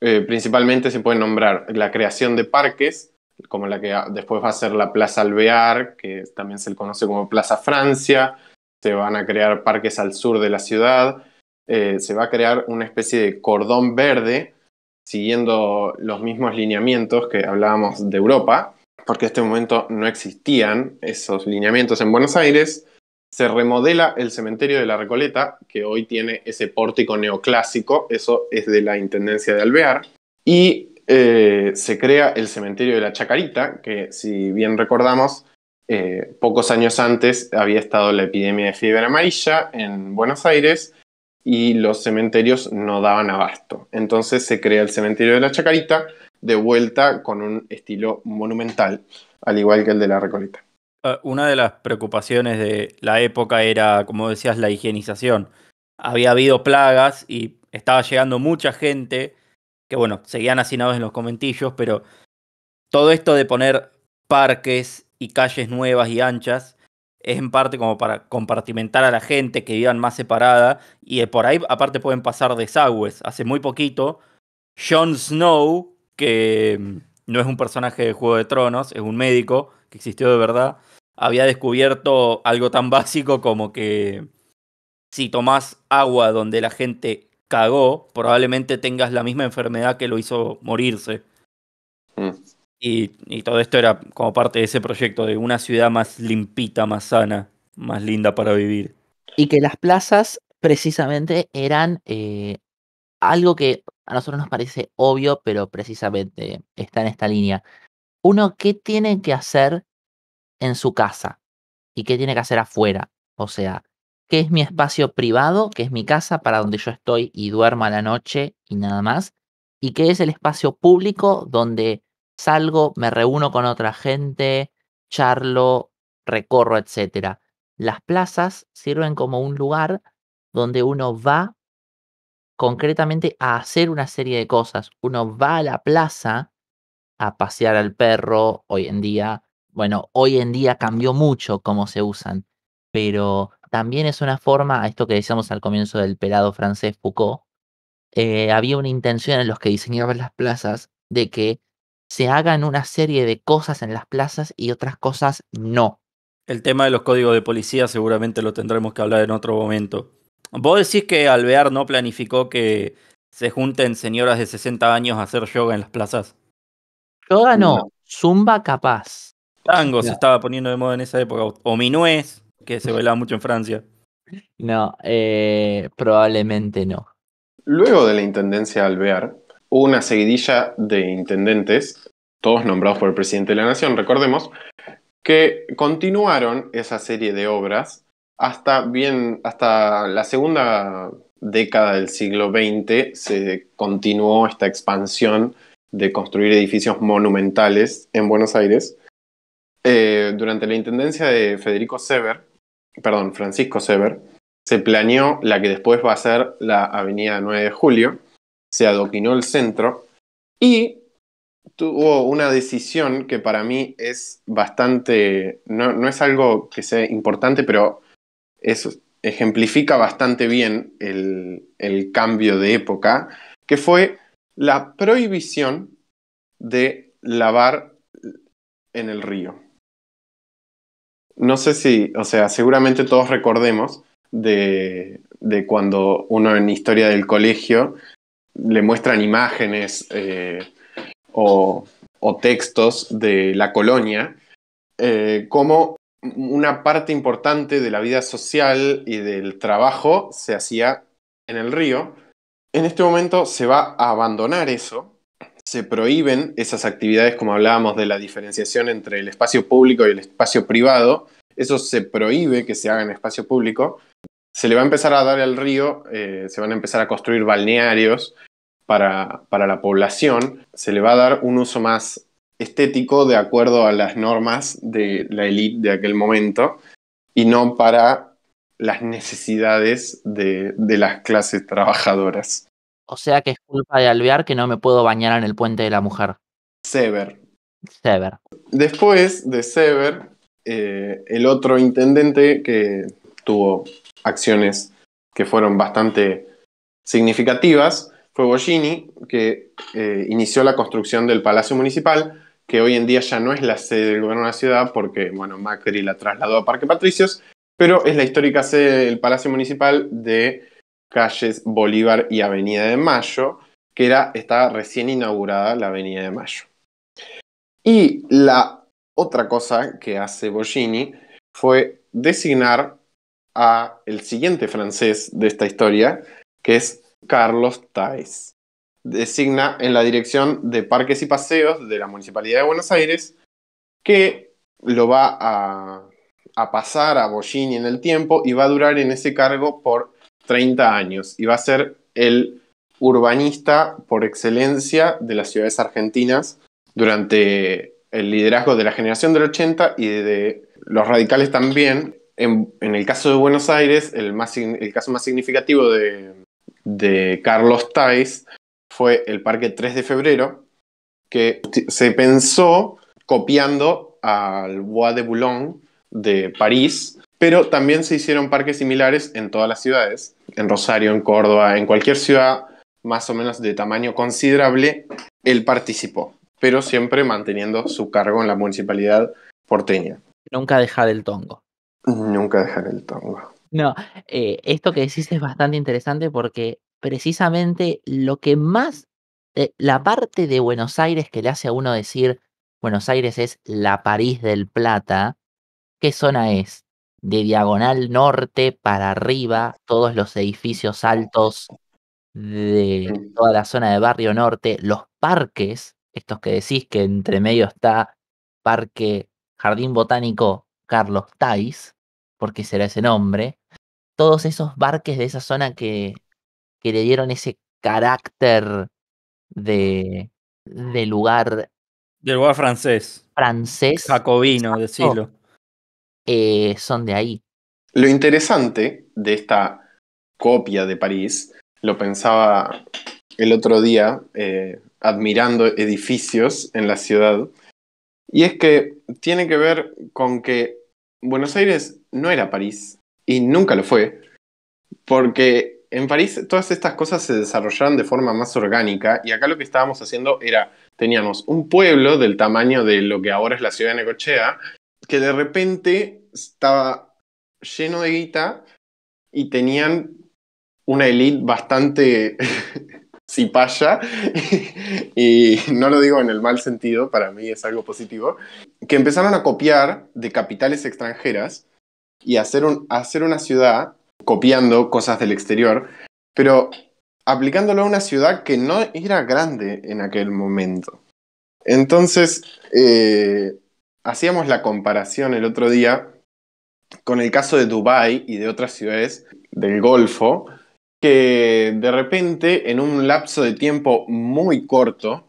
Eh, principalmente se pueden nombrar la creación de parques, como la que después va a ser la Plaza Alvear, que también se le conoce como Plaza Francia, se van a crear parques al sur de la ciudad, eh, se va a crear una especie de cordón verde, siguiendo los mismos lineamientos que hablábamos de Europa, porque en este momento no existían esos lineamientos en Buenos Aires, se remodela el cementerio de la Recoleta, que hoy tiene ese pórtico neoclásico, eso es de la Intendencia de Alvear, y eh, se crea el cementerio de la Chacarita, que si bien recordamos, eh, pocos años antes había estado la epidemia de fiebre amarilla en Buenos Aires y los cementerios no daban abasto. Entonces se crea el cementerio de la Chacarita, de vuelta con un estilo monumental, al igual que el de la Recoleta. Eh, una de las preocupaciones de la época era, como decías, la higienización. Había habido plagas y estaba llegando mucha gente, que bueno, seguían hacinados en los comentillos, pero todo esto de poner parques y calles nuevas y anchas es en parte como para compartimentar a la gente que vivan más separada y eh, por ahí aparte pueden pasar desagües. Hace muy poquito, Jon Snow que mm, no es un personaje de Juego de Tronos, es un médico que existió de verdad, había descubierto algo tan básico como que si tomás agua donde la gente cagó, probablemente tengas la misma enfermedad que lo hizo morirse. Mm. Y, todo esto era como parte de ese proyecto de una ciudad más limpita, más sana, más linda para vivir. Y que las plazas precisamente eran eh, algo que a nosotros nos parece obvio, pero precisamente está en esta línea. Uno, ¿qué tiene que hacer en su casa? ¿Y qué tiene que hacer afuera? O sea, ¿qué es mi espacio privado, ¿Qué es mi casa para donde yo estoy y duermo a la noche y nada más? ¿Y qué es el espacio público donde salgo, me reúno con otra gente, charlo, recorro, etcétera? Las plazas sirven como un lugar donde uno va concretamente a hacer una serie de cosas. Uno va a la plaza a pasear al perro hoy en día. Bueno, hoy en día cambió mucho cómo se usan, pero también es una forma, a esto que decíamos al comienzo del pelado francés Foucault, eh, había una intención en los que diseñaban las plazas de que se hagan una serie de cosas en las plazas y otras cosas no. El tema de los códigos de policía seguramente lo tendremos que hablar en otro momento. ¿Vos decís que Alvear no planificó que se junten señoras de 60 años a hacer yoga en las plazas? Yoga no, zumba capaz. Tango se estaba poniendo de moda en esa época, o minués, que se bailaba mucho en Francia. No, eh, probablemente no. Luego de la intendencia de Alvear, hubo una seguidilla de intendentes, todos nombrados por el presidente de la nación, recordemos, que continuaron esa serie de obras hasta bien, hasta la segunda década del siglo XX se continuó esta expansión de construir edificios monumentales en Buenos Aires. Eh, durante la intendencia de Federico Sever, perdón, Francisco Sever, se planeó la que después va a ser la Avenida 9 de Julio, se adoquinó el centro y tuvo una decisión que para mí es bastante, no es algo que sea importante, pero eso ejemplifica bastante bien el, cambio de época, que fue la prohibición de lavar en el río. No sé si, o sea, seguramente todos recordemos de, cuando uno en historia del colegio le muestran imágenes eh, o, textos de la colonia, eh, como una parte importante de la vida social y del trabajo se hacía en el río. En este momento se va a abandonar eso, se prohíben esas actividades como hablábamos de la diferenciación entre el espacio público y el espacio privado, eso se prohíbe que se haga en espacio público, se le va a empezar a dar al río, eh, se van a empezar a construir balnearios para, para la población, se le va a dar un uso más estético de acuerdo a las normas de la élite de aquel momento y no para las necesidades de, las clases trabajadoras. O sea que es culpa de Alvear que no me puedo bañar en el puente de la mujer. Sever. Sever. Después de Sever, eh, el otro intendente que tuvo acciones que fueron bastante significativas fue Bollini, que eh, inició la construcción del Palacio Municipal, que hoy en día ya no es la sede del gobierno de la ciudad porque, bueno, Macri la trasladó a Parque Patricios, pero es la histórica sede del Palacio Municipal de calles Bolívar y Avenida de Mayo, que era, estaba recién inaugurada la Avenida de Mayo. Y la otra cosa que hace Bollini fue designar a el siguiente francés de esta historia, que es Carlos Taiz designa en la dirección de Parques y Paseos de la Municipalidad de Buenos Aires, que lo va a, pasar a Bollini en el tiempo y va a durar en ese cargo por 30 años y va a ser el urbanista por excelencia de las ciudades argentinas durante el liderazgo de la generación del 80 y de los radicales también. En, el caso de Buenos Aires, el, caso más significativo de, de Carlos Tais fue el Parque 3 de Febrero, que se pensó copiando al Bois de Boulogne de París, pero también se hicieron parques similares en todas las ciudades, en Rosario, en Córdoba, en cualquier ciudad más o menos de tamaño considerable, él participó, pero siempre manteniendo su cargo en la municipalidad porteña. Nunca dejar el tongo. Nunca dejar el tongo. No, eh, esto que decís es bastante interesante porque precisamente lo que más, eh, la parte de Buenos Aires que le hace a uno decir Buenos Aires es la París del Plata, ¿qué zona es? De diagonal norte para arriba, todos los edificios altos de toda la zona de Barrio Norte, los parques, estos que decís que entre medio está Parque Jardín Botánico Carlos Tais, porque será ese nombre, todos esos parques de esa zona que que le dieron ese carácter de, de lugar. Del lugar francés. Francés. Jacobino, decirlo. Eh, son de ahí. Lo interesante de esta copia de París, lo pensaba el otro día eh, admirando edificios en la ciudad, y es que tiene que ver con que Buenos Aires no era París, y nunca lo fue, porque en París todas estas cosas se desarrollaron de forma más orgánica y acá lo que estábamos haciendo era, teníamos un pueblo del tamaño de lo que ahora es la ciudad de Necochea, que de repente estaba lleno de guita y tenían una élite bastante cipaya, y no lo digo en el mal sentido, para mí es algo positivo, que empezaron a copiar de capitales extranjeras y hacer, hacer una ciudad copiando cosas del exterior, pero aplicándolo a una ciudad que no era grande en aquel momento. Entonces, eh, hacíamos la comparación el otro día con el caso de Dubái y de otras ciudades del Golfo, que de repente, en un lapso de tiempo muy corto,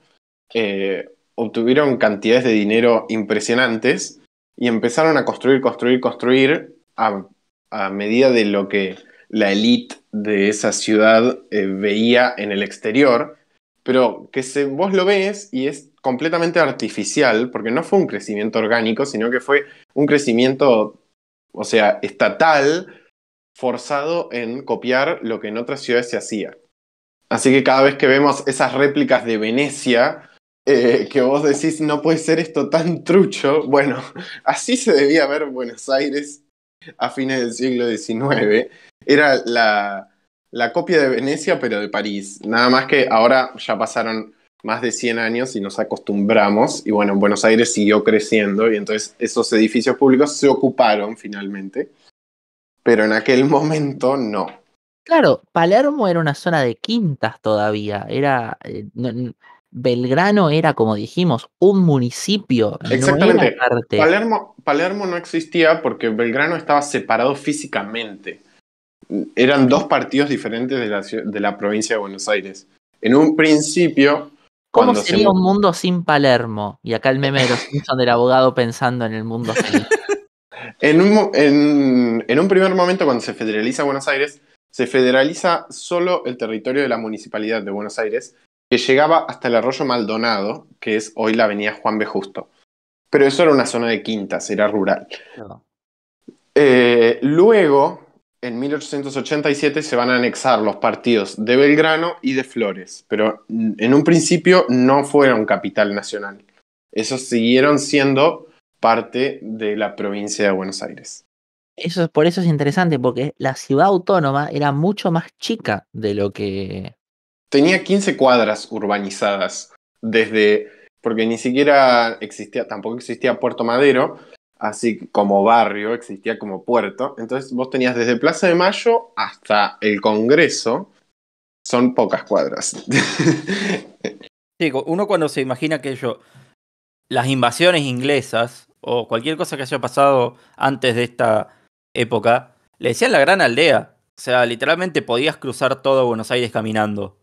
eh, obtuvieron cantidades de dinero impresionantes y empezaron a construir, construir, construir a a medida de lo que la élite de esa ciudad eh, veía en el exterior, pero que se, vos lo ves y es completamente artificial, porque no fue un crecimiento orgánico, sino que fue un crecimiento, o sea, estatal, forzado en copiar lo que en otras ciudades se hacía. Así que cada vez que vemos esas réplicas de Venecia, eh, que vos decís, no puede ser esto tan trucho, bueno, así se debía ver Buenos Aires a fines del siglo XIX, era la, la copia de Venecia, pero de París. Nada más que ahora ya pasaron más de 100 años y nos acostumbramos. Y bueno, Buenos Aires siguió creciendo y entonces esos edificios públicos se ocuparon finalmente. Pero en aquel momento no. Claro, Palermo era una zona de quintas todavía. Era. Eh, Belgrano era, como dijimos, un municipio. Exactamente. Palermo, Palermo no existía porque Belgrano estaba separado físicamente. Eran dos partidos diferentes de la, de la provincia de Buenos Aires. En un principio. ¿Cómo sería un mundo sin Palermo? Y acá el meme de los El del abogado pensando en el mundo sin. en, un, en, en un primer momento, cuando se federaliza Buenos Aires, se federaliza solo el territorio de la municipalidad de Buenos Aires que llegaba hasta el arroyo Maldonado, que es hoy la avenida Juan B. Justo. Pero eso era una zona de quintas, era rural. Eh, luego, en 1887, se van a anexar los partidos de Belgrano y de Flores, pero en un principio no fueron capital nacional. Esos siguieron siendo parte de la provincia de Buenos Aires. Eso, por eso es interesante, porque la ciudad autónoma era mucho más chica de lo que tenía 15 cuadras urbanizadas, desde, porque ni siquiera existía, tampoco existía Puerto Madero, así como barrio, existía como puerto. Entonces vos tenías desde Plaza de Mayo hasta el Congreso, son pocas cuadras. digo uno cuando se imagina que yo, las invasiones inglesas o cualquier cosa que haya pasado antes de esta época, le decían la gran aldea. O sea, literalmente podías cruzar todo Buenos Aires caminando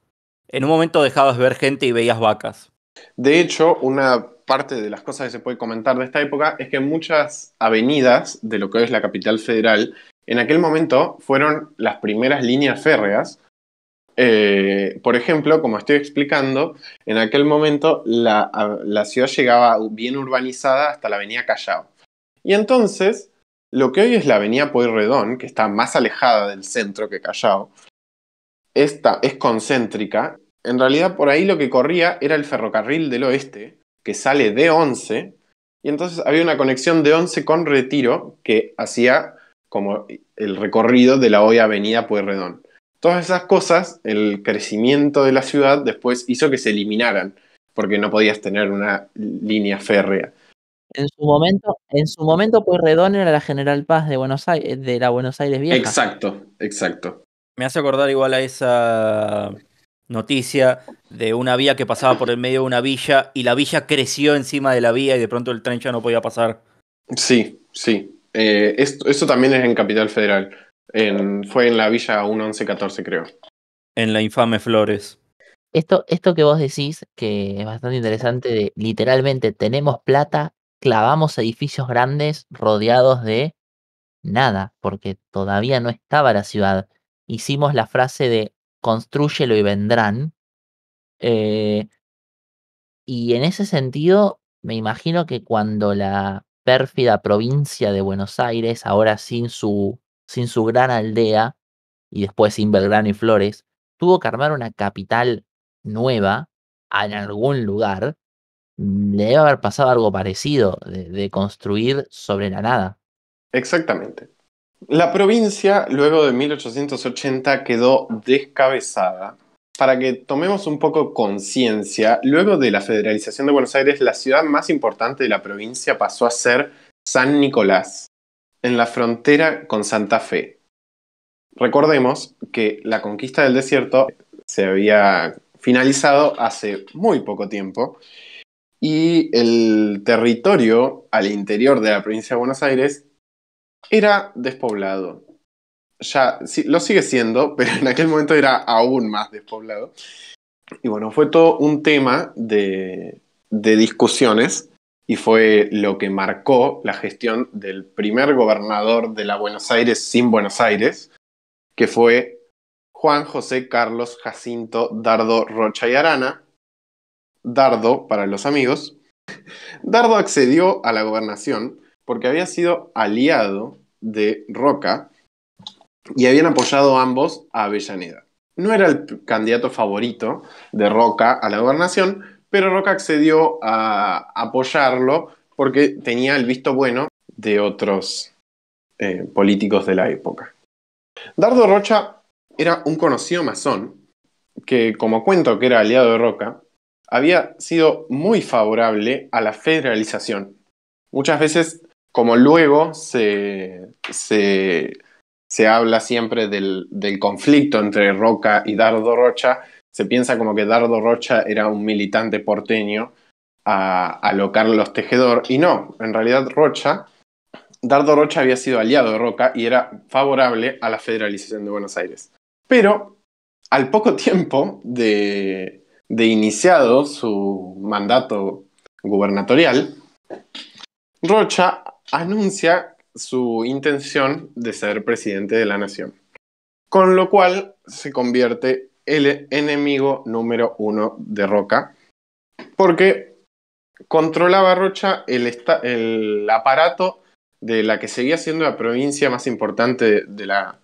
en un momento dejabas ver gente y veías vacas. De hecho, una parte de las cosas que se puede comentar de esta época es que muchas avenidas de lo que hoy es la capital federal, en aquel momento fueron las primeras líneas férreas. Eh, por ejemplo, como estoy explicando, en aquel momento la, ciudad llegaba bien urbanizada hasta la avenida Callao. Y entonces, lo que hoy es la avenida Pueyrredón, que está más alejada del centro que Callao, esta es concéntrica en realidad por ahí lo que corría era el ferrocarril del oeste, que sale de 11, y entonces había una conexión de 11 con Retiro que hacía como el recorrido de la hoy Avenida Pueyrredón. Todas esas cosas, el crecimiento de la ciudad después hizo que se eliminaran, porque no podías tener una línea férrea. En su momento, en su momento Pueyrredón era la General Paz de Buenos Aires, de la Buenos Aires vieja. Exacto, exacto. Me hace acordar igual a esa noticia de una vía que pasaba por el medio de una villa y la villa creció encima de la vía y de pronto el tren ya no podía pasar. Sí, sí. Eh, esto, también es en Capital Federal. En, fue en la villa 1114, creo. En la infame Flores. Esto, esto que vos decís, que es bastante interesante, de, literalmente tenemos plata, clavamos edificios grandes rodeados de nada, porque todavía no estaba la ciudad. Hicimos la frase de Construyelo y vendrán. Eh, y en ese sentido, me imagino que cuando la pérfida provincia de Buenos Aires, ahora sin su, sin su gran aldea, y después sin Belgrano y Flores, tuvo que armar una capital nueva en algún lugar, le debe haber pasado algo parecido, de construir sobre la nada. Exactamente. La provincia, luego de 1880, quedó descabezada. Para que tomemos un poco conciencia, luego de la federalización de Buenos Aires, la ciudad más importante de la provincia pasó a ser San Nicolás, en la frontera con Santa Fe. Recordemos que la conquista del desierto se había finalizado hace muy poco tiempo y el territorio al interior de la provincia de Buenos Aires era despoblado. Ya lo sigue siendo, pero en aquel momento era aún más despoblado. Y bueno, fue todo un tema de, de discusiones y fue lo que marcó la gestión del primer gobernador de la Buenos Aires sin Buenos Aires, que fue Juan José Carlos Jacinto Dardo Rocha y Arana. Dardo para los amigos. Dardo accedió a la gobernación porque había sido aliado de Roca y habían apoyado ambos a Avellaneda. No era el candidato favorito de Roca a la gobernación, pero Roca accedió a apoyarlo porque tenía el visto bueno de otros eh, políticos de la época. Dardo Rocha era un conocido masón que, como cuento que era aliado de Roca, había sido muy favorable a la federalización. Muchas veces como luego se, se, habla siempre del, conflicto entre Roca y Dardo Rocha, se piensa como que Dardo Rocha era un militante porteño a, a lo Carlos Tejedor, y no, en realidad Rocha, Dardo Rocha había sido aliado de Roca y era favorable a la federalización de Buenos Aires. Pero al poco tiempo de, de iniciado su mandato gubernatorial, Rocha anuncia su intención de ser presidente de la nación, con lo cual se convierte el enemigo número uno de Roca, porque controlaba Rocha el, aparato de la que seguía siendo la provincia más importante de la,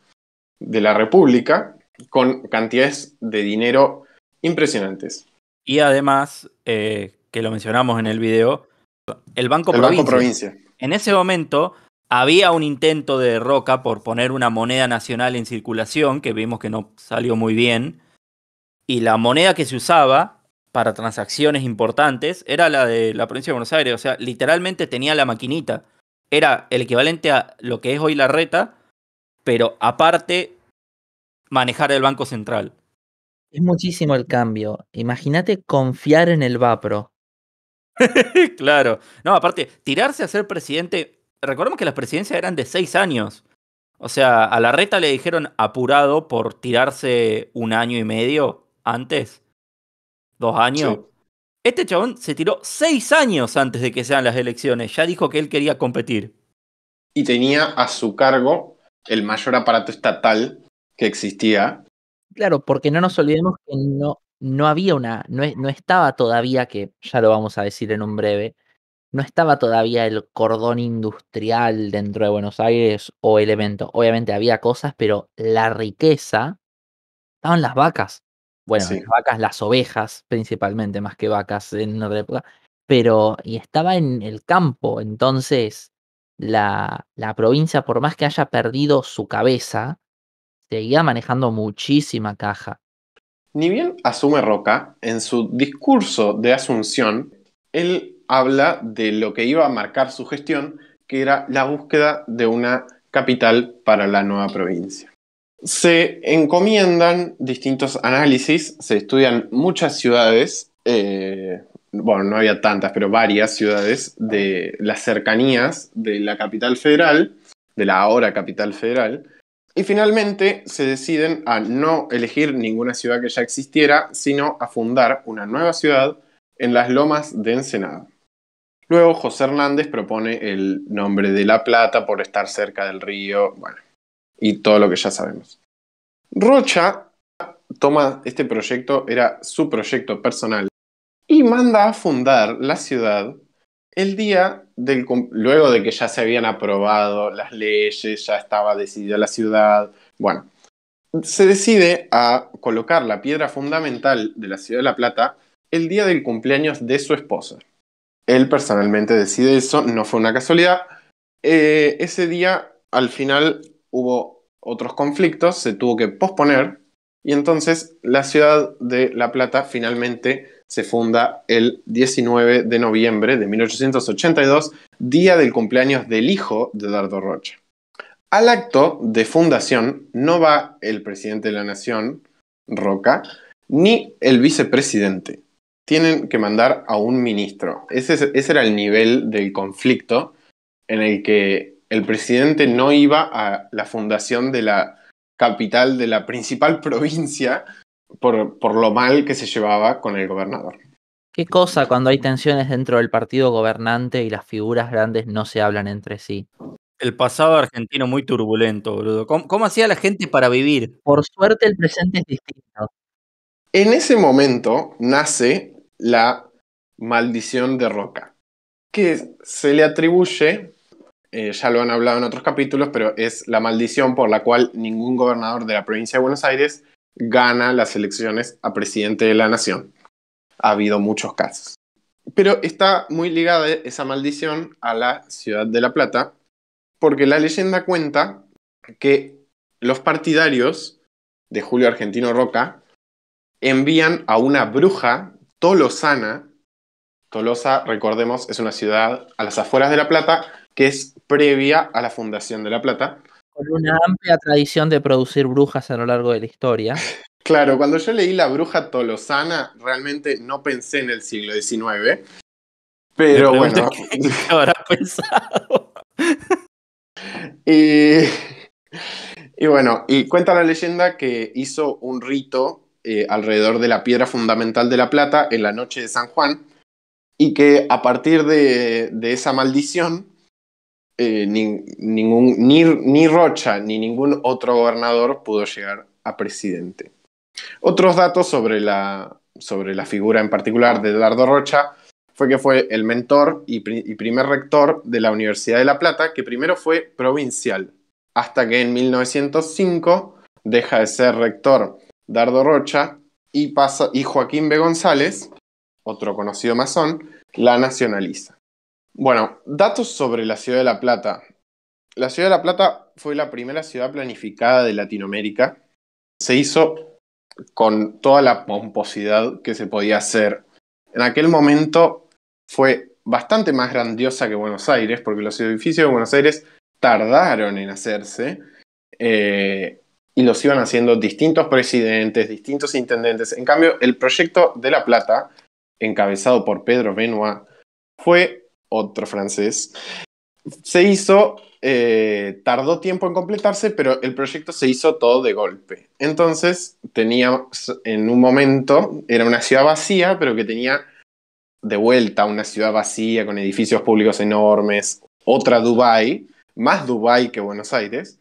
de la República, con cantidades de dinero impresionantes. Y además, eh, que lo mencionamos en el video, el Banco, Banco Provincia en ese momento había un intento de Roca por poner una moneda nacional en circulación, que vimos que no salió muy bien. Y la moneda que se usaba para transacciones importantes era la de la provincia de Buenos Aires. O sea, literalmente tenía la maquinita. Era el equivalente a lo que es hoy la reta, pero aparte manejar el Banco Central. Es muchísimo el cambio. Imagínate confiar en el Vapro. claro. No, aparte, tirarse a ser presidente. Recordemos que las presidencias eran de seis años. O sea, a la reta le dijeron apurado por tirarse un año y medio antes. Dos años. Este chabón se tiró seis años antes de que sean las elecciones. Ya dijo que él quería competir. Y tenía a su cargo el mayor aparato estatal que existía. Claro, porque no nos olvidemos que no, no había una, no, no estaba todavía, que ya lo vamos a decir en un breve, no estaba todavía el cordón industrial dentro de Buenos Aires o evento Obviamente había cosas, pero la riqueza estaban las vacas. Bueno, las vacas, las ovejas principalmente, más que vacas en otra época. Pero, y estaba en el campo, entonces la, la provincia, por más que haya perdido su cabeza, seguía manejando muchísima caja. Ni bien asume Roca, en su discurso de asunción, él habla de lo que iba a marcar su gestión, que era la búsqueda de una capital para la nueva provincia. Se encomiendan distintos análisis, se estudian muchas ciudades, eh, bueno, no había tantas, pero varias ciudades de las cercanías de la capital federal, de la ahora capital federal, y finalmente se deciden a no elegir ninguna ciudad que ya existiera, sino a fundar una nueva ciudad en las lomas de Ensenada. Luego José Hernández propone el nombre de La Plata por estar cerca del río, bueno, y todo lo que ya sabemos. Rocha toma este proyecto, era su proyecto personal, y manda a fundar la ciudad el día del, luego de que ya se habían aprobado las leyes, ya estaba decidida la ciudad, bueno, se decide a colocar la piedra fundamental de la ciudad de La Plata el día del cumpleaños de su esposa. Él personalmente decide eso, no fue una casualidad. Eh, ese día, al final, hubo otros conflictos, se tuvo que posponer, y entonces la ciudad de La Plata finalmente se funda el 19 de noviembre de 1882, día del cumpleaños del hijo de Dardo Rocha. Al acto de fundación no va el presidente de la Nación, Roca, ni el vicepresidente. Tienen que mandar a un ministro. ese era el nivel del conflicto en el que el presidente no iba a la fundación de la capital de la principal provincia por, lo mal que se llevaba con el gobernador. Qué cosa cuando hay tensiones dentro del partido gobernante y las figuras grandes no se hablan entre sí. El pasado argentino muy turbulento, boludo. ¿Cómo, hacía la gente para vivir? Por suerte el presente es distinto. En ese momento nace la maldición de Roca, que se le atribuye, eh, ya lo han hablado en otros capítulos, pero es la maldición por la cual ningún gobernador de la provincia de Buenos Aires gana las elecciones a presidente de la nación. Ha habido muchos casos. Pero está muy ligada esa maldición a la ciudad de La Plata, porque la leyenda cuenta que los partidarios de Julio Argentino Roca envían a una bruja tolosana. Tolosa, recordemos, es una ciudad a las afueras de La Plata que es previa a la fundación de La Plata con una amplia tradición de producir brujas a lo largo de la historia. Claro, cuando yo leí La Bruja Tolosana, realmente no pensé en el siglo XIX. Pero bueno. ahora pensado? y, bueno, y cuenta la leyenda que hizo un rito eh, alrededor de la piedra fundamental de la plata en la noche de San Juan. Y que a partir de esa maldición eh, ni, ningún, ni, Rocha ni ningún otro gobernador pudo llegar a presidente. Otros datos sobre la, sobre la figura en particular de Dardo Rocha fue que fue el mentor y, primer rector de la Universidad de La Plata, que primero fue provincial, hasta que en 1905 deja de ser rector Dardo Rocha y, y Joaquín B. González, otro conocido masón, la nacionaliza. Bueno, datos sobre la ciudad de La Plata. La ciudad de La Plata fue la primera ciudad planificada de Latinoamérica. Se hizo con toda la pomposidad que se podía hacer. En aquel momento fue bastante más grandiosa que Buenos Aires, porque los edificios de Buenos Aires tardaron en hacerse eh, y los iban haciendo distintos presidentes, distintos intendentes. En cambio, el proyecto de La Plata, encabezado por Pedro Benoit, fue otro francés, se hizo, eh, tardó tiempo en completarse, pero el proyecto se hizo todo de golpe. Entonces, tenía en un momento, era una ciudad vacía, pero que tenía de vuelta una ciudad vacía con edificios públicos enormes, otra Dubai, más Dubai que Buenos Aires,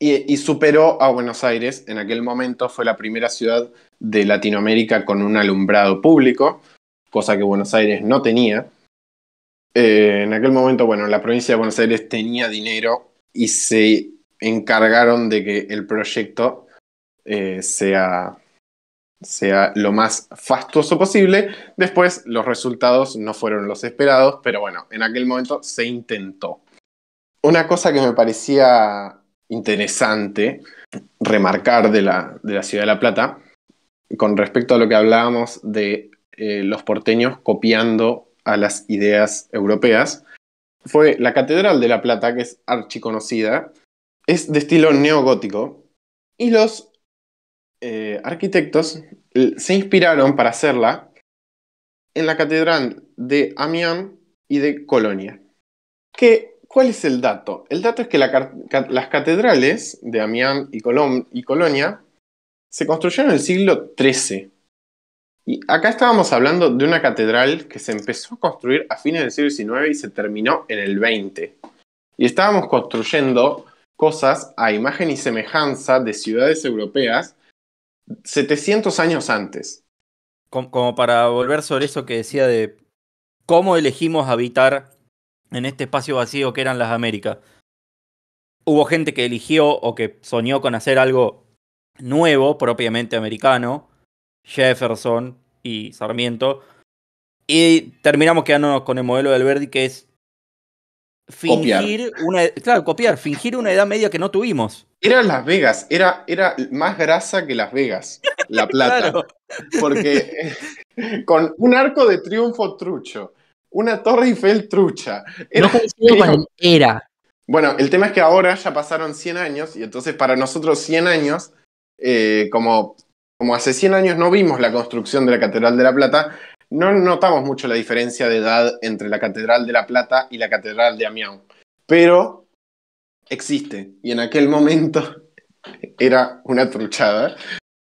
y, y superó a Buenos Aires. En aquel momento fue la primera ciudad de Latinoamérica con un alumbrado público, cosa que Buenos Aires no tenía. Eh, en aquel momento, bueno, la provincia de Buenos Aires tenía dinero y se encargaron de que el proyecto eh, sea, sea lo más fastuoso posible. Después los resultados no fueron los esperados, pero bueno, en aquel momento se intentó. Una cosa que me parecía interesante remarcar de la, ciudad de La Plata, con respecto a lo que hablábamos de eh, los porteños copiando a las ideas europeas, fue la Catedral de la Plata, que es archiconocida, es de estilo neogótico, y los eh, arquitectos se inspiraron para hacerla en la Catedral de Amiens y de Colonia. ¿Cuál es el dato? El dato es que las catedrales de Amiens y, y Colonia se construyeron en el siglo XIII y acá estábamos hablando de una catedral que se empezó a construir a fines del siglo XIX y se terminó en el XX. Y estábamos construyendo cosas a imagen y semejanza de ciudades europeas 700 años antes. Como, para volver sobre eso que decía de cómo elegimos habitar en este espacio vacío que eran las Américas. Hubo gente que eligió o que soñó con hacer algo nuevo, propiamente americano, Jefferson y Sarmiento. Y terminamos quedándonos con el modelo de Alberti, que es fingir una claro, copiar, fingir una edad media que no tuvimos. Era Las Vegas, era, era más grasa que Las Vegas, La Plata. Porque eh, con un arco de triunfo trucho, una torre Eiffel trucha. Era, Bueno, el tema es que ahora ya pasaron 100 años y entonces para nosotros 100 años, eh, como como hace 100 años no vimos la construcción de la Catedral de la Plata, no notamos mucho la diferencia de edad entre la Catedral de la Plata y la Catedral de Amiens. Pero existe, y en aquel momento era una truchada.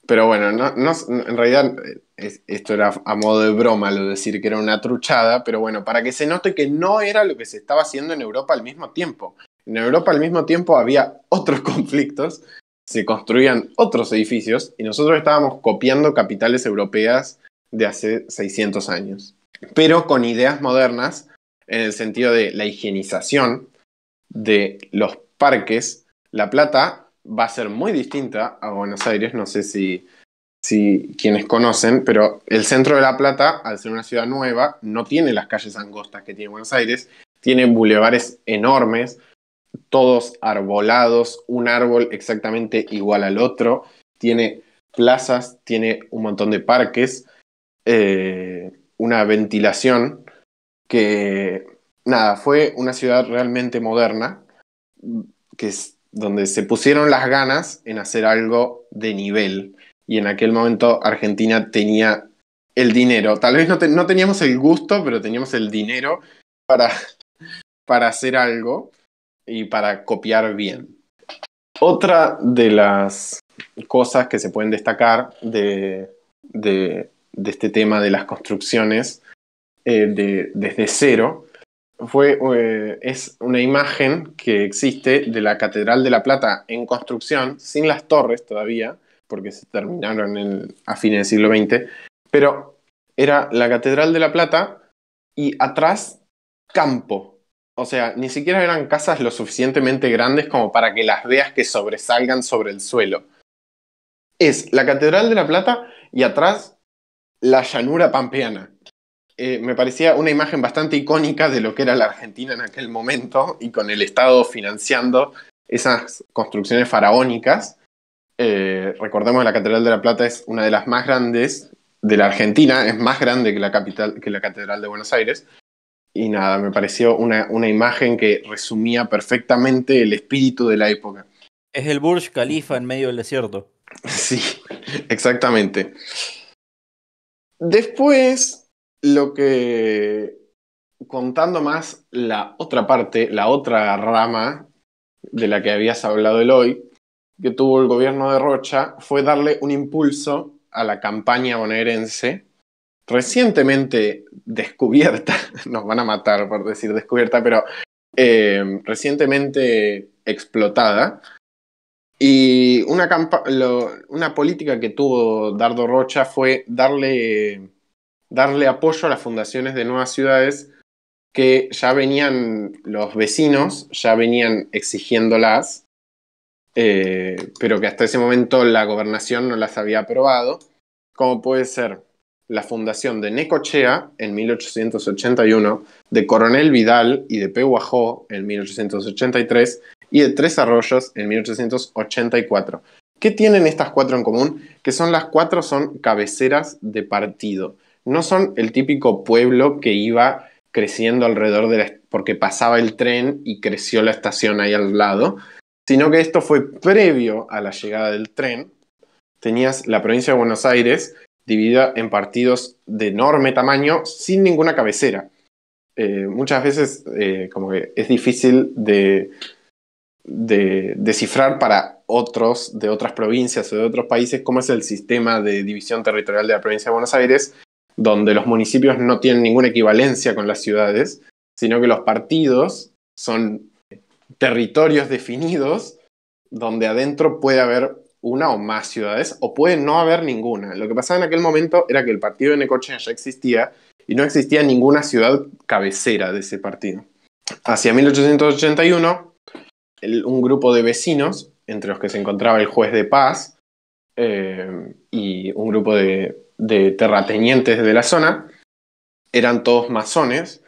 Pero bueno, en realidad eh, esto era a modo de broma lo de decir que era una truchada, pero bueno, para que se note que no era lo que se estaba haciendo en Europa al mismo tiempo. En Europa al mismo tiempo había otros conflictos se construían otros edificios y nosotros estábamos copiando capitales europeas de hace 600 años, pero con ideas modernas en el sentido de la higienización de los parques. La Plata va a ser muy distinta a Buenos Aires, no sé si, quienes conocen, pero el centro de La Plata, al ser una ciudad nueva, no tiene las calles angostas que tiene Buenos Aires, tiene bulevares enormes, todos arbolados, un árbol exactamente igual al otro, tiene plazas, tiene un montón de parques, eh, una ventilación que, nada, fue una ciudad realmente moderna, que donde se pusieron las ganas en hacer algo de nivel. Y en aquel momento Argentina tenía el dinero. Tal vez no, teníamos el gusto, pero teníamos el dinero para, para hacer algo y para copiar bien. Otra de las cosas que se pueden destacar de, este tema de las construcciones eh, desde cero fue, eh, es una imagen que existe de la Catedral de la Plata en construcción, sin las torres todavía, porque se terminaron a fines del siglo XX, pero era la Catedral de la Plata y atrás campo, o sea, ni siquiera eran casas lo suficientemente grandes como para que las veas que sobresalgan sobre el suelo. Es la Catedral de la Plata y atrás la llanura pampeana. Eh, me parecía una imagen bastante icónica de lo que era la Argentina en aquel momento y con el Estado financiando esas construcciones faraónicas. Eh, recordemos que la Catedral de la Plata es una de las más grandes de la Argentina, es más grande que la, capital, que la Catedral de Buenos Aires, y nada, me pareció una, imagen que resumía perfectamente el espíritu de la época. Es el Burj Khalifa en medio del desierto. Sí, exactamente. Después, lo que. Contando más la otra parte, la otra rama de la que habías hablado, el hoy, que tuvo el gobierno de Rocha, fue darle un impulso a la campaña bonaerense recientemente descubierta, nos van a matar por decir descubierta, pero eh, recientemente explotada. Y una, política que tuvo Dardo Rocha fue darle, apoyo a las fundaciones de nuevas ciudades que ya venían los vecinos, ya venían exigiéndolas, eh, pero que hasta ese momento la gobernación no las había aprobado, como puede ser la fundación de Necochea en 1881, de Coronel Vidal y de Pehuajó en 1883 y de Tres Arroyos en 1884. ¿Qué tienen estas cuatro en común? Que son las cuatro son cabeceras de partido. No son el típico pueblo que iba creciendo alrededor de la, porque pasaba el tren y creció la estación ahí al lado, sino que esto fue previo a la llegada del tren. Tenías la provincia de Buenos Aires dividida en partidos de enorme tamaño sin ninguna cabecera. Eh, muchas veces eh, como es difícil de, de descifrar para otros de otras provincias o de otros países cómo es el sistema de división territorial de la provincia de Buenos Aires, donde los municipios no tienen ninguna equivalencia con las ciudades, sino que los partidos son territorios definidos donde adentro puede haber una o más ciudades, o puede no haber ninguna. Lo que pasaba en aquel momento era que el partido de Necochea ya existía y no existía ninguna ciudad cabecera de ese partido. Hacia 1881, un grupo de vecinos, entre los que se encontraba el juez de paz eh, y un grupo de, terratenientes de la zona, eran todos masones,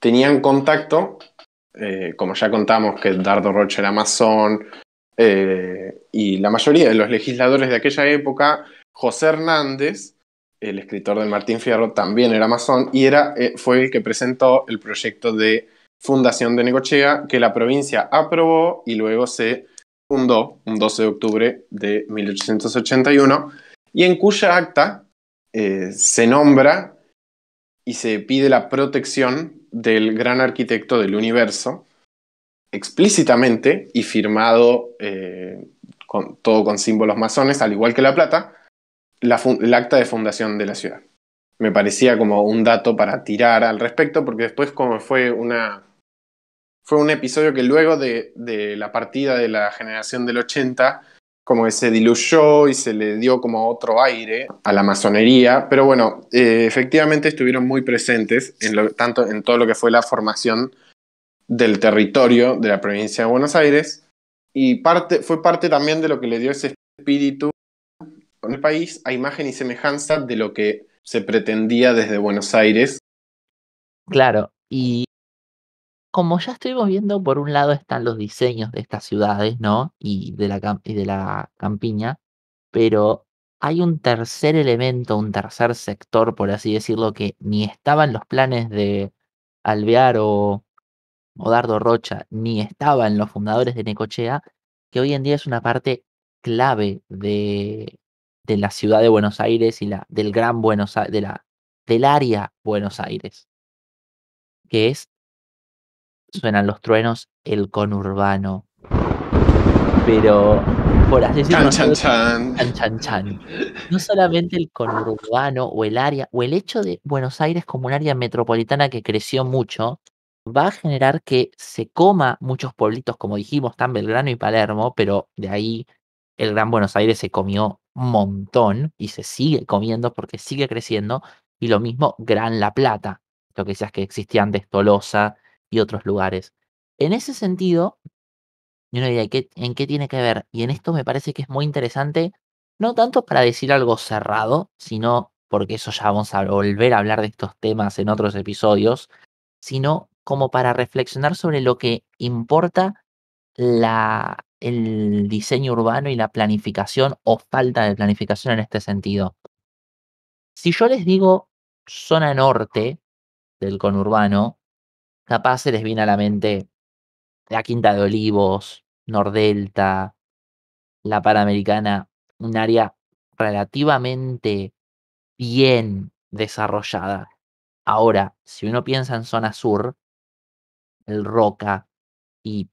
tenían contacto eh, como ya contamos que Dardo Roche era masón, eh, y la mayoría de los legisladores de aquella época, José Hernández, el escritor de Martín Fierro, también era masón y eh, fue el que presentó el proyecto de fundación de Negochea que la provincia aprobó y luego se fundó un 12 de octubre de 1881 y en cuya acta eh, se nombra y se pide la protección del gran arquitecto del universo, explícitamente y firmado eh, con, todo con símbolos masones, al igual que la plata, el acta de fundación de la ciudad. Me parecía como un dato para tirar al respecto, porque después como fue una... Fue un episodio que luego de, la partida de la generación del 80 como que se diluyó y se le dio como otro aire a la masonería, pero bueno, eh, efectivamente estuvieron muy presentes tanto en todo lo que fue la formación del territorio de la provincia de Buenos Aires y parte, fue parte también de lo que le dio ese espíritu con el país a imagen y semejanza de lo que se pretendía desde Buenos Aires. Claro, y como ya estuvimos viendo, por un lado están los diseños de estas ciudades, ¿no? Y de la, y de la campiña, pero hay un tercer elemento, un tercer sector, por así decirlo, que ni estaban los planes de Alvear o Dardo Rocha ni estaba en los fundadores de Necochea, que hoy en día es una parte clave de, de la ciudad de Buenos Aires y la, del gran Buenos Aires, de la, del área Buenos Aires, que es, suenan los truenos, el conurbano. Pero, por así decirlo, no solamente el conurbano o el área, o el hecho de Buenos Aires como un área metropolitana que creció mucho, va a generar que se coma muchos pueblitos, como dijimos, están Belgrano y Palermo, pero de ahí el Gran Buenos Aires se comió un montón y se sigue comiendo porque sigue creciendo. Y lo mismo Gran La Plata, lo que decías que existían de Tolosa y otros lugares. En ese sentido, yo no diría ¿qué, en qué tiene que ver. Y en esto me parece que es muy interesante, no tanto para decir algo cerrado, sino porque eso ya vamos a volver a hablar de estos temas en otros episodios, sino como para reflexionar sobre lo que importa el diseño urbano y la planificación o falta de planificación en este sentido. Si yo les digo zona norte del conurbano, capaz se les viene a la mente la Quinta de Olivos, Nordelta, la Panamericana, un área relativamente bien desarrollada. Ahora, si uno piensa en zona sur, el Roca y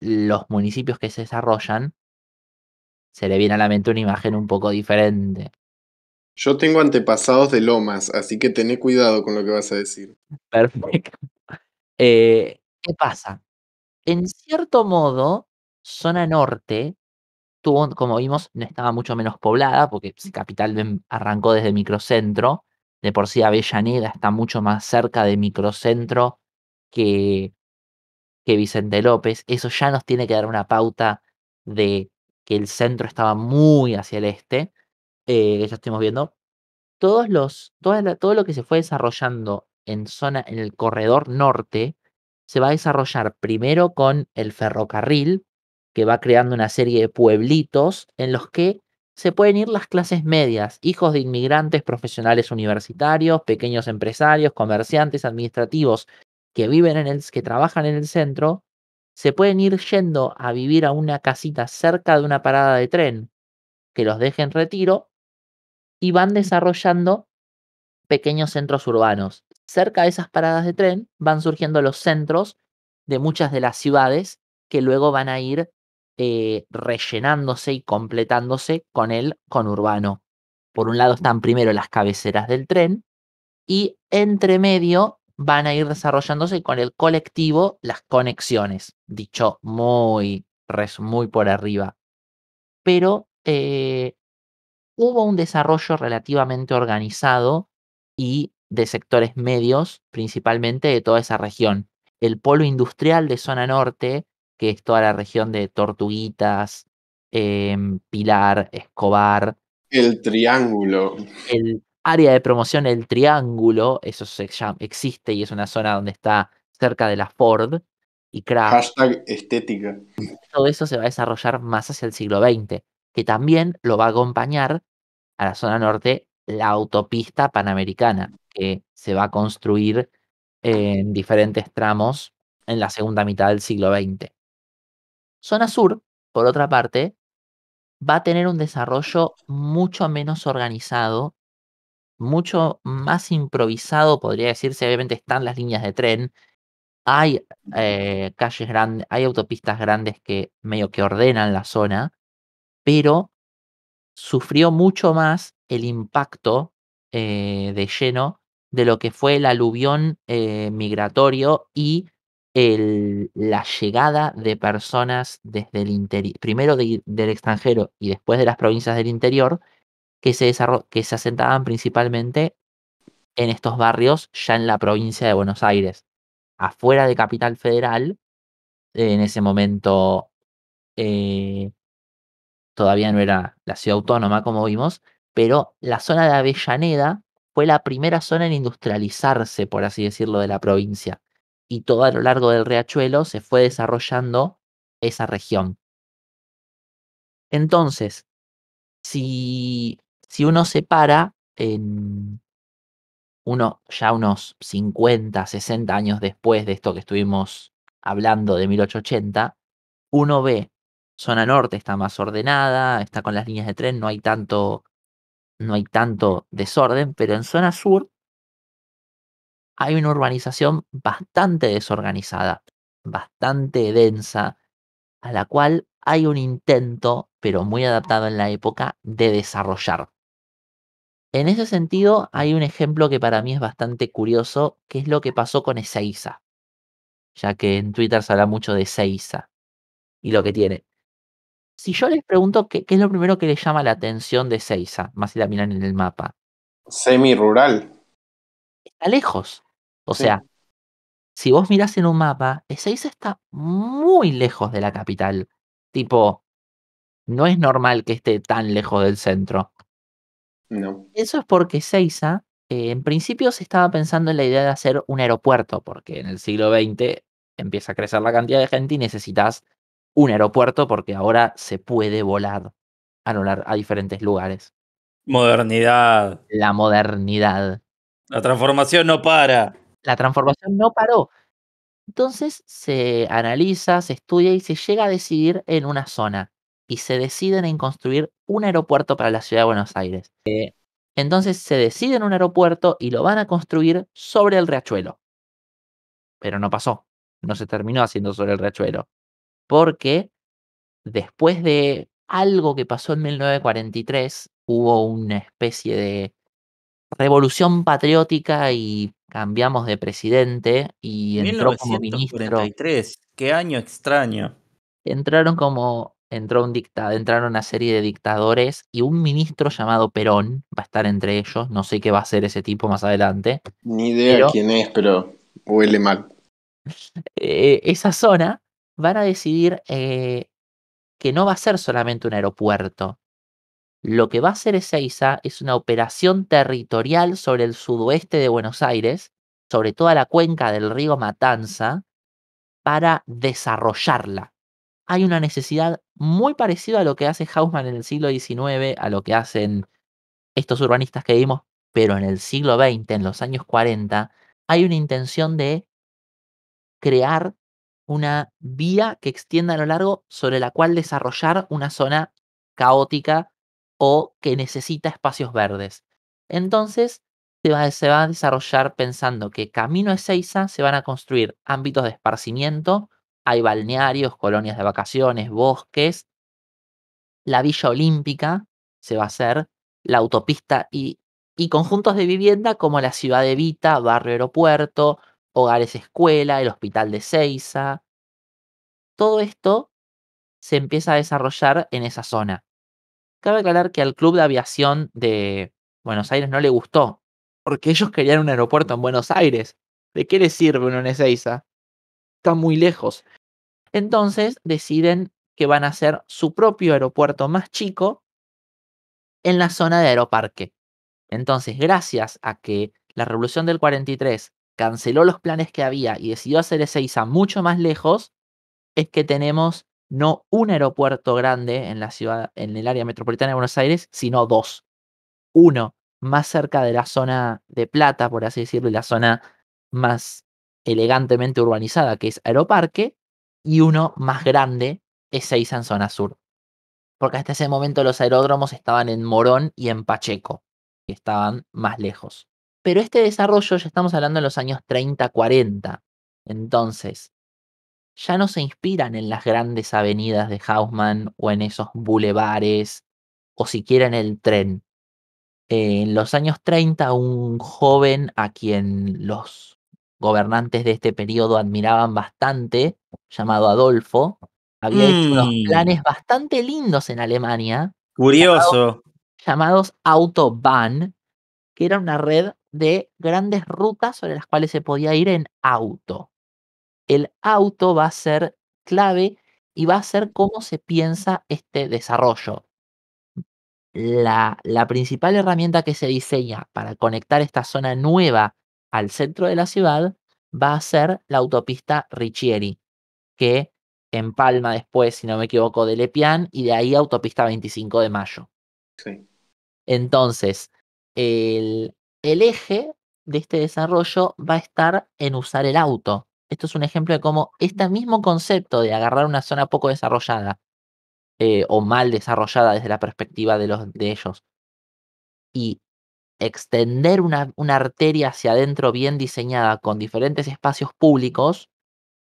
los municipios que se desarrollan, se le viene a la mente una imagen un poco diferente. Yo tengo antepasados de Lomas, así que tené cuidado con lo que vas a decir. Perfecto. Eh, ¿Qué pasa? En cierto modo, zona norte, tuvo, como vimos, no estaba mucho menos poblada, porque Capital arrancó desde microcentro. De por sí, Avellaneda está mucho más cerca de microcentro que, Vicente López. Eso ya nos tiene que dar una pauta de que el centro estaba muy hacia el este, eh, que ya estuvimos viendo. Todos los, todo lo que se fue desarrollando en zona, en el corredor norte, se va a desarrollar primero con el ferrocarril, que va creando una serie de pueblitos en los que se pueden ir las clases medias, hijos de inmigrantes, profesionales universitarios, pequeños empresarios, comerciantes, administrativos, que viven en el, que trabajan en el centro, se pueden ir yendo a vivir a una casita cerca de una parada de tren que los deje en retiro y van desarrollando pequeños centros urbanos. Cerca de esas paradas de tren van surgiendo los centros de muchas de las ciudades que luego van a ir eh, rellenándose y completándose con el conurbano. Por un lado están primero las cabeceras del tren y entre medio van a ir desarrollándose con el colectivo las conexiones, dicho muy, muy por arriba. Pero eh, hubo un desarrollo relativamente organizado y de sectores medios, principalmente de toda esa región. El polo industrial de zona norte, que es toda la región de Tortuguitas, em, Pilar, Escobar. El triángulo. El área de promoción El Triángulo, eso existe y es una zona donde está cerca de la Ford y Kraft. Hashtag estética. Todo eso se va a desarrollar más hacia el siglo XX, que también lo va a acompañar a la zona norte la autopista panamericana, que se va a construir en diferentes tramos en la segunda mitad del siglo XX. Zona sur, por otra parte, va a tener un desarrollo mucho menos organizado mucho más improvisado, podría decirse, obviamente están las líneas de tren, hay eh, calles grandes, hay autopistas grandes que medio que ordenan la zona, pero sufrió mucho más el impacto eh, de lleno de lo que fue el aluvión eh, migratorio y el, la llegada de personas desde el primero del extranjero y después de las provincias del interior, que se, asentaban principalmente en estos barrios ya en la provincia de Buenos Aires, afuera de Capital Federal, en ese momento eh, todavía no era la ciudad autónoma como vimos, pero la zona de Avellaneda fue la primera zona en industrializarse, por así decirlo, de la provincia, y todo a lo largo del riachuelo se fue desarrollando esa región. Entonces, si si uno se para en uno ya unos 50, 60 años después de esto que estuvimos hablando de 1880, uno ve zona norte está más ordenada, está con las líneas de tren, no hay tanto no hay tanto desorden, pero en zona sur hay una urbanización bastante desorganizada, bastante densa, a la cual hay un intento, pero muy adaptado en la época, de desarrollar. En ese sentido, hay un ejemplo que para mí es bastante curioso, que es lo que pasó con Ezeiza, ya que en Twitter se habla mucho de Ezeiza y lo que tiene. Si yo les pregunto qué, es lo primero que les llama la atención de Ezeiza, más si la miran en el mapa. Semi-rural. Está lejos. O sea, si vos mirás en un mapa, Ezeiza está muy lejos de la capital. Tipo, no es normal que esté tan lejos del centro. Eso es porque Seiza, eh, en principio se estaba pensando en la idea de hacer un aeropuerto, porque en el siglo XX empieza a crecer la cantidad de gente y necesitas un aeropuerto porque ahora se puede volar a, volar a diferentes lugares. Modernidad. La modernidad. La transformación no para. La transformación no paró. Entonces se analiza, se estudia y se llega a decidir en una zona y se deciden en construir un aeropuerto para la ciudad de Buenos Aires. Eh, entonces se deciden un aeropuerto y lo van a construir sobre el riachuelo. Pero no pasó, no se terminó haciendo sobre el riachuelo. Porque después de algo que pasó en 1943, hubo una especie de revolución patriótica y cambiamos de presidente y entró como ministro. ¿Qué año extraño? Entraron como entraron una serie de dictadores y un ministro llamado Perón va a estar entre ellos. No sé qué va a hacer ese tipo más adelante. Ni idea quién es, pero huele mal. Eh, esa zona van a decidir eh, que no va a ser solamente un aeropuerto. Lo que va a hacer Ezeiza es una operación territorial sobre el sudoeste de Buenos Aires, sobre toda la cuenca del río Matanza, para desarrollarla hay una necesidad muy parecida a lo que hace Hausmann en el siglo XIX, a lo que hacen estos urbanistas que vimos, pero en el siglo XX, en los años 40, hay una intención de crear una vía que extienda a lo largo sobre la cual desarrollar una zona caótica o que necesita espacios verdes. Entonces, se va, a desarrollar pensando que camino a Ezeiza se van a construir ámbitos de esparcimiento hay balnearios, colonias de vacaciones, bosques. La Villa Olímpica se va a hacer, la autopista y, conjuntos de vivienda como la ciudad de Vita, barrio aeropuerto, hogares escuela, el hospital de Ceiza. Todo esto se empieza a desarrollar en esa zona. Cabe aclarar que al club de aviación de Buenos Aires no le gustó, porque ellos querían un aeropuerto en Buenos Aires. ¿De qué les sirve uno en Ezeiza? está muy lejos. Entonces deciden que van a hacer su propio aeropuerto más chico en la zona de Aeroparque. Entonces, gracias a que la revolución del 43 canceló los planes que había y decidió hacer Ezeiza mucho más lejos, es que tenemos no un aeropuerto grande en la ciudad, en el área metropolitana de Buenos Aires, sino dos. Uno más cerca de la zona de Plata, por así decirlo, y la zona más elegantemente urbanizada, que es Aeroparque, y uno más grande, es Seiza en zona sur. Porque hasta ese momento los aeródromos estaban en Morón y en Pacheco, que estaban más lejos. Pero este desarrollo ya estamos hablando en los años 30-40. Entonces, ya no se inspiran en las grandes avenidas de Hausmann o en esos bulevares o siquiera en el tren. en los años 30, un joven a quien los gobernantes de este periodo admiraban bastante, llamado Adolfo, había hecho unos mm. planes bastante lindos en Alemania. Curioso. Llamados, Autobahn, que era una red de grandes rutas sobre las cuales se podía ir en auto. El auto va a ser clave y va a ser cómo se piensa este desarrollo. La, la principal herramienta que se diseña para conectar esta zona nueva al centro de la ciudad va a ser la autopista Riccieri, que empalma después, si no me equivoco, de Lepian y de ahí autopista 25 de mayo. Entonces, el, el eje de este desarrollo va a estar en usar el auto. Esto es un ejemplo de cómo este mismo concepto de agarrar una zona poco desarrollada eh, o mal desarrollada desde la perspectiva de, los, de ellos y extender una, arteria hacia adentro bien diseñada con diferentes espacios públicos,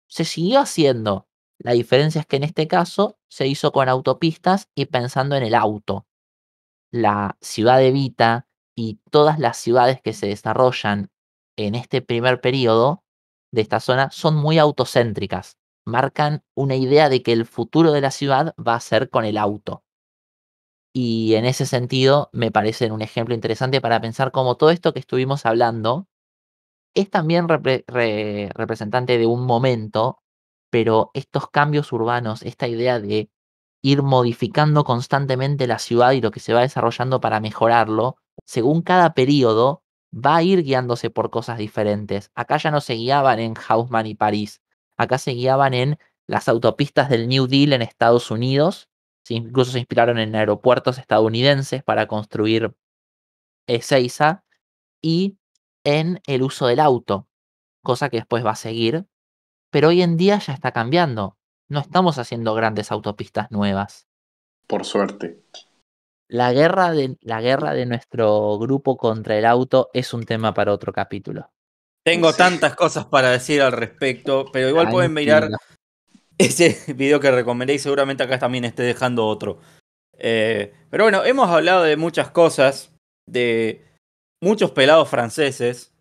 se siguió haciendo. La diferencia es que en este caso se hizo con autopistas y pensando en el auto. La ciudad de Vita y todas las ciudades que se desarrollan en este primer periodo de esta zona son muy autocéntricas. Marcan una idea de que el futuro de la ciudad va a ser con el auto. Y en ese sentido me parece un ejemplo interesante para pensar cómo todo esto que estuvimos hablando es también representante de un momento, pero estos cambios urbanos, esta idea de ir modificando constantemente la ciudad y lo que se va desarrollando para mejorarlo, según cada periodo, va a ir guiándose por cosas diferentes. Acá ya no se guiaban en Haussmann y París, acá se guiaban en las autopistas del New Deal en Estados Unidos incluso se inspiraron en aeropuertos estadounidenses para construir Ezeiza y en el uso del auto, cosa que después va a seguir. Pero hoy en día ya está cambiando. No estamos haciendo grandes autopistas nuevas. Por suerte. La guerra, de, la guerra de nuestro grupo contra el auto es un tema para otro capítulo. Tengo tantas cosas para decir al respecto, pero igual pueden mirar ese video que recomendéis y seguramente acá también esté dejando otro. Eh, pero bueno, hemos hablado de muchas cosas, de muchos pelados franceses.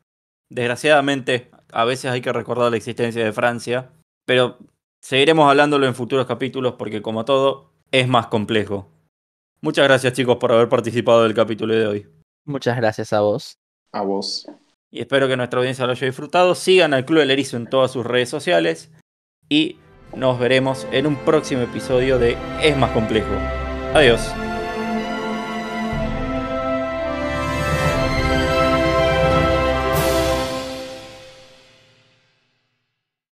Desgraciadamente, a veces hay que recordar la existencia de Francia, pero seguiremos hablándolo en futuros capítulos porque como todo, es más complejo. Muchas gracias chicos por haber participado del capítulo de hoy. Muchas gracias a vos. A vos. Y espero que nuestra audiencia lo haya disfrutado. Sigan al Club del Erizo en todas sus redes sociales. Y nos veremos en un próximo episodio de Es más complejo. Adiós.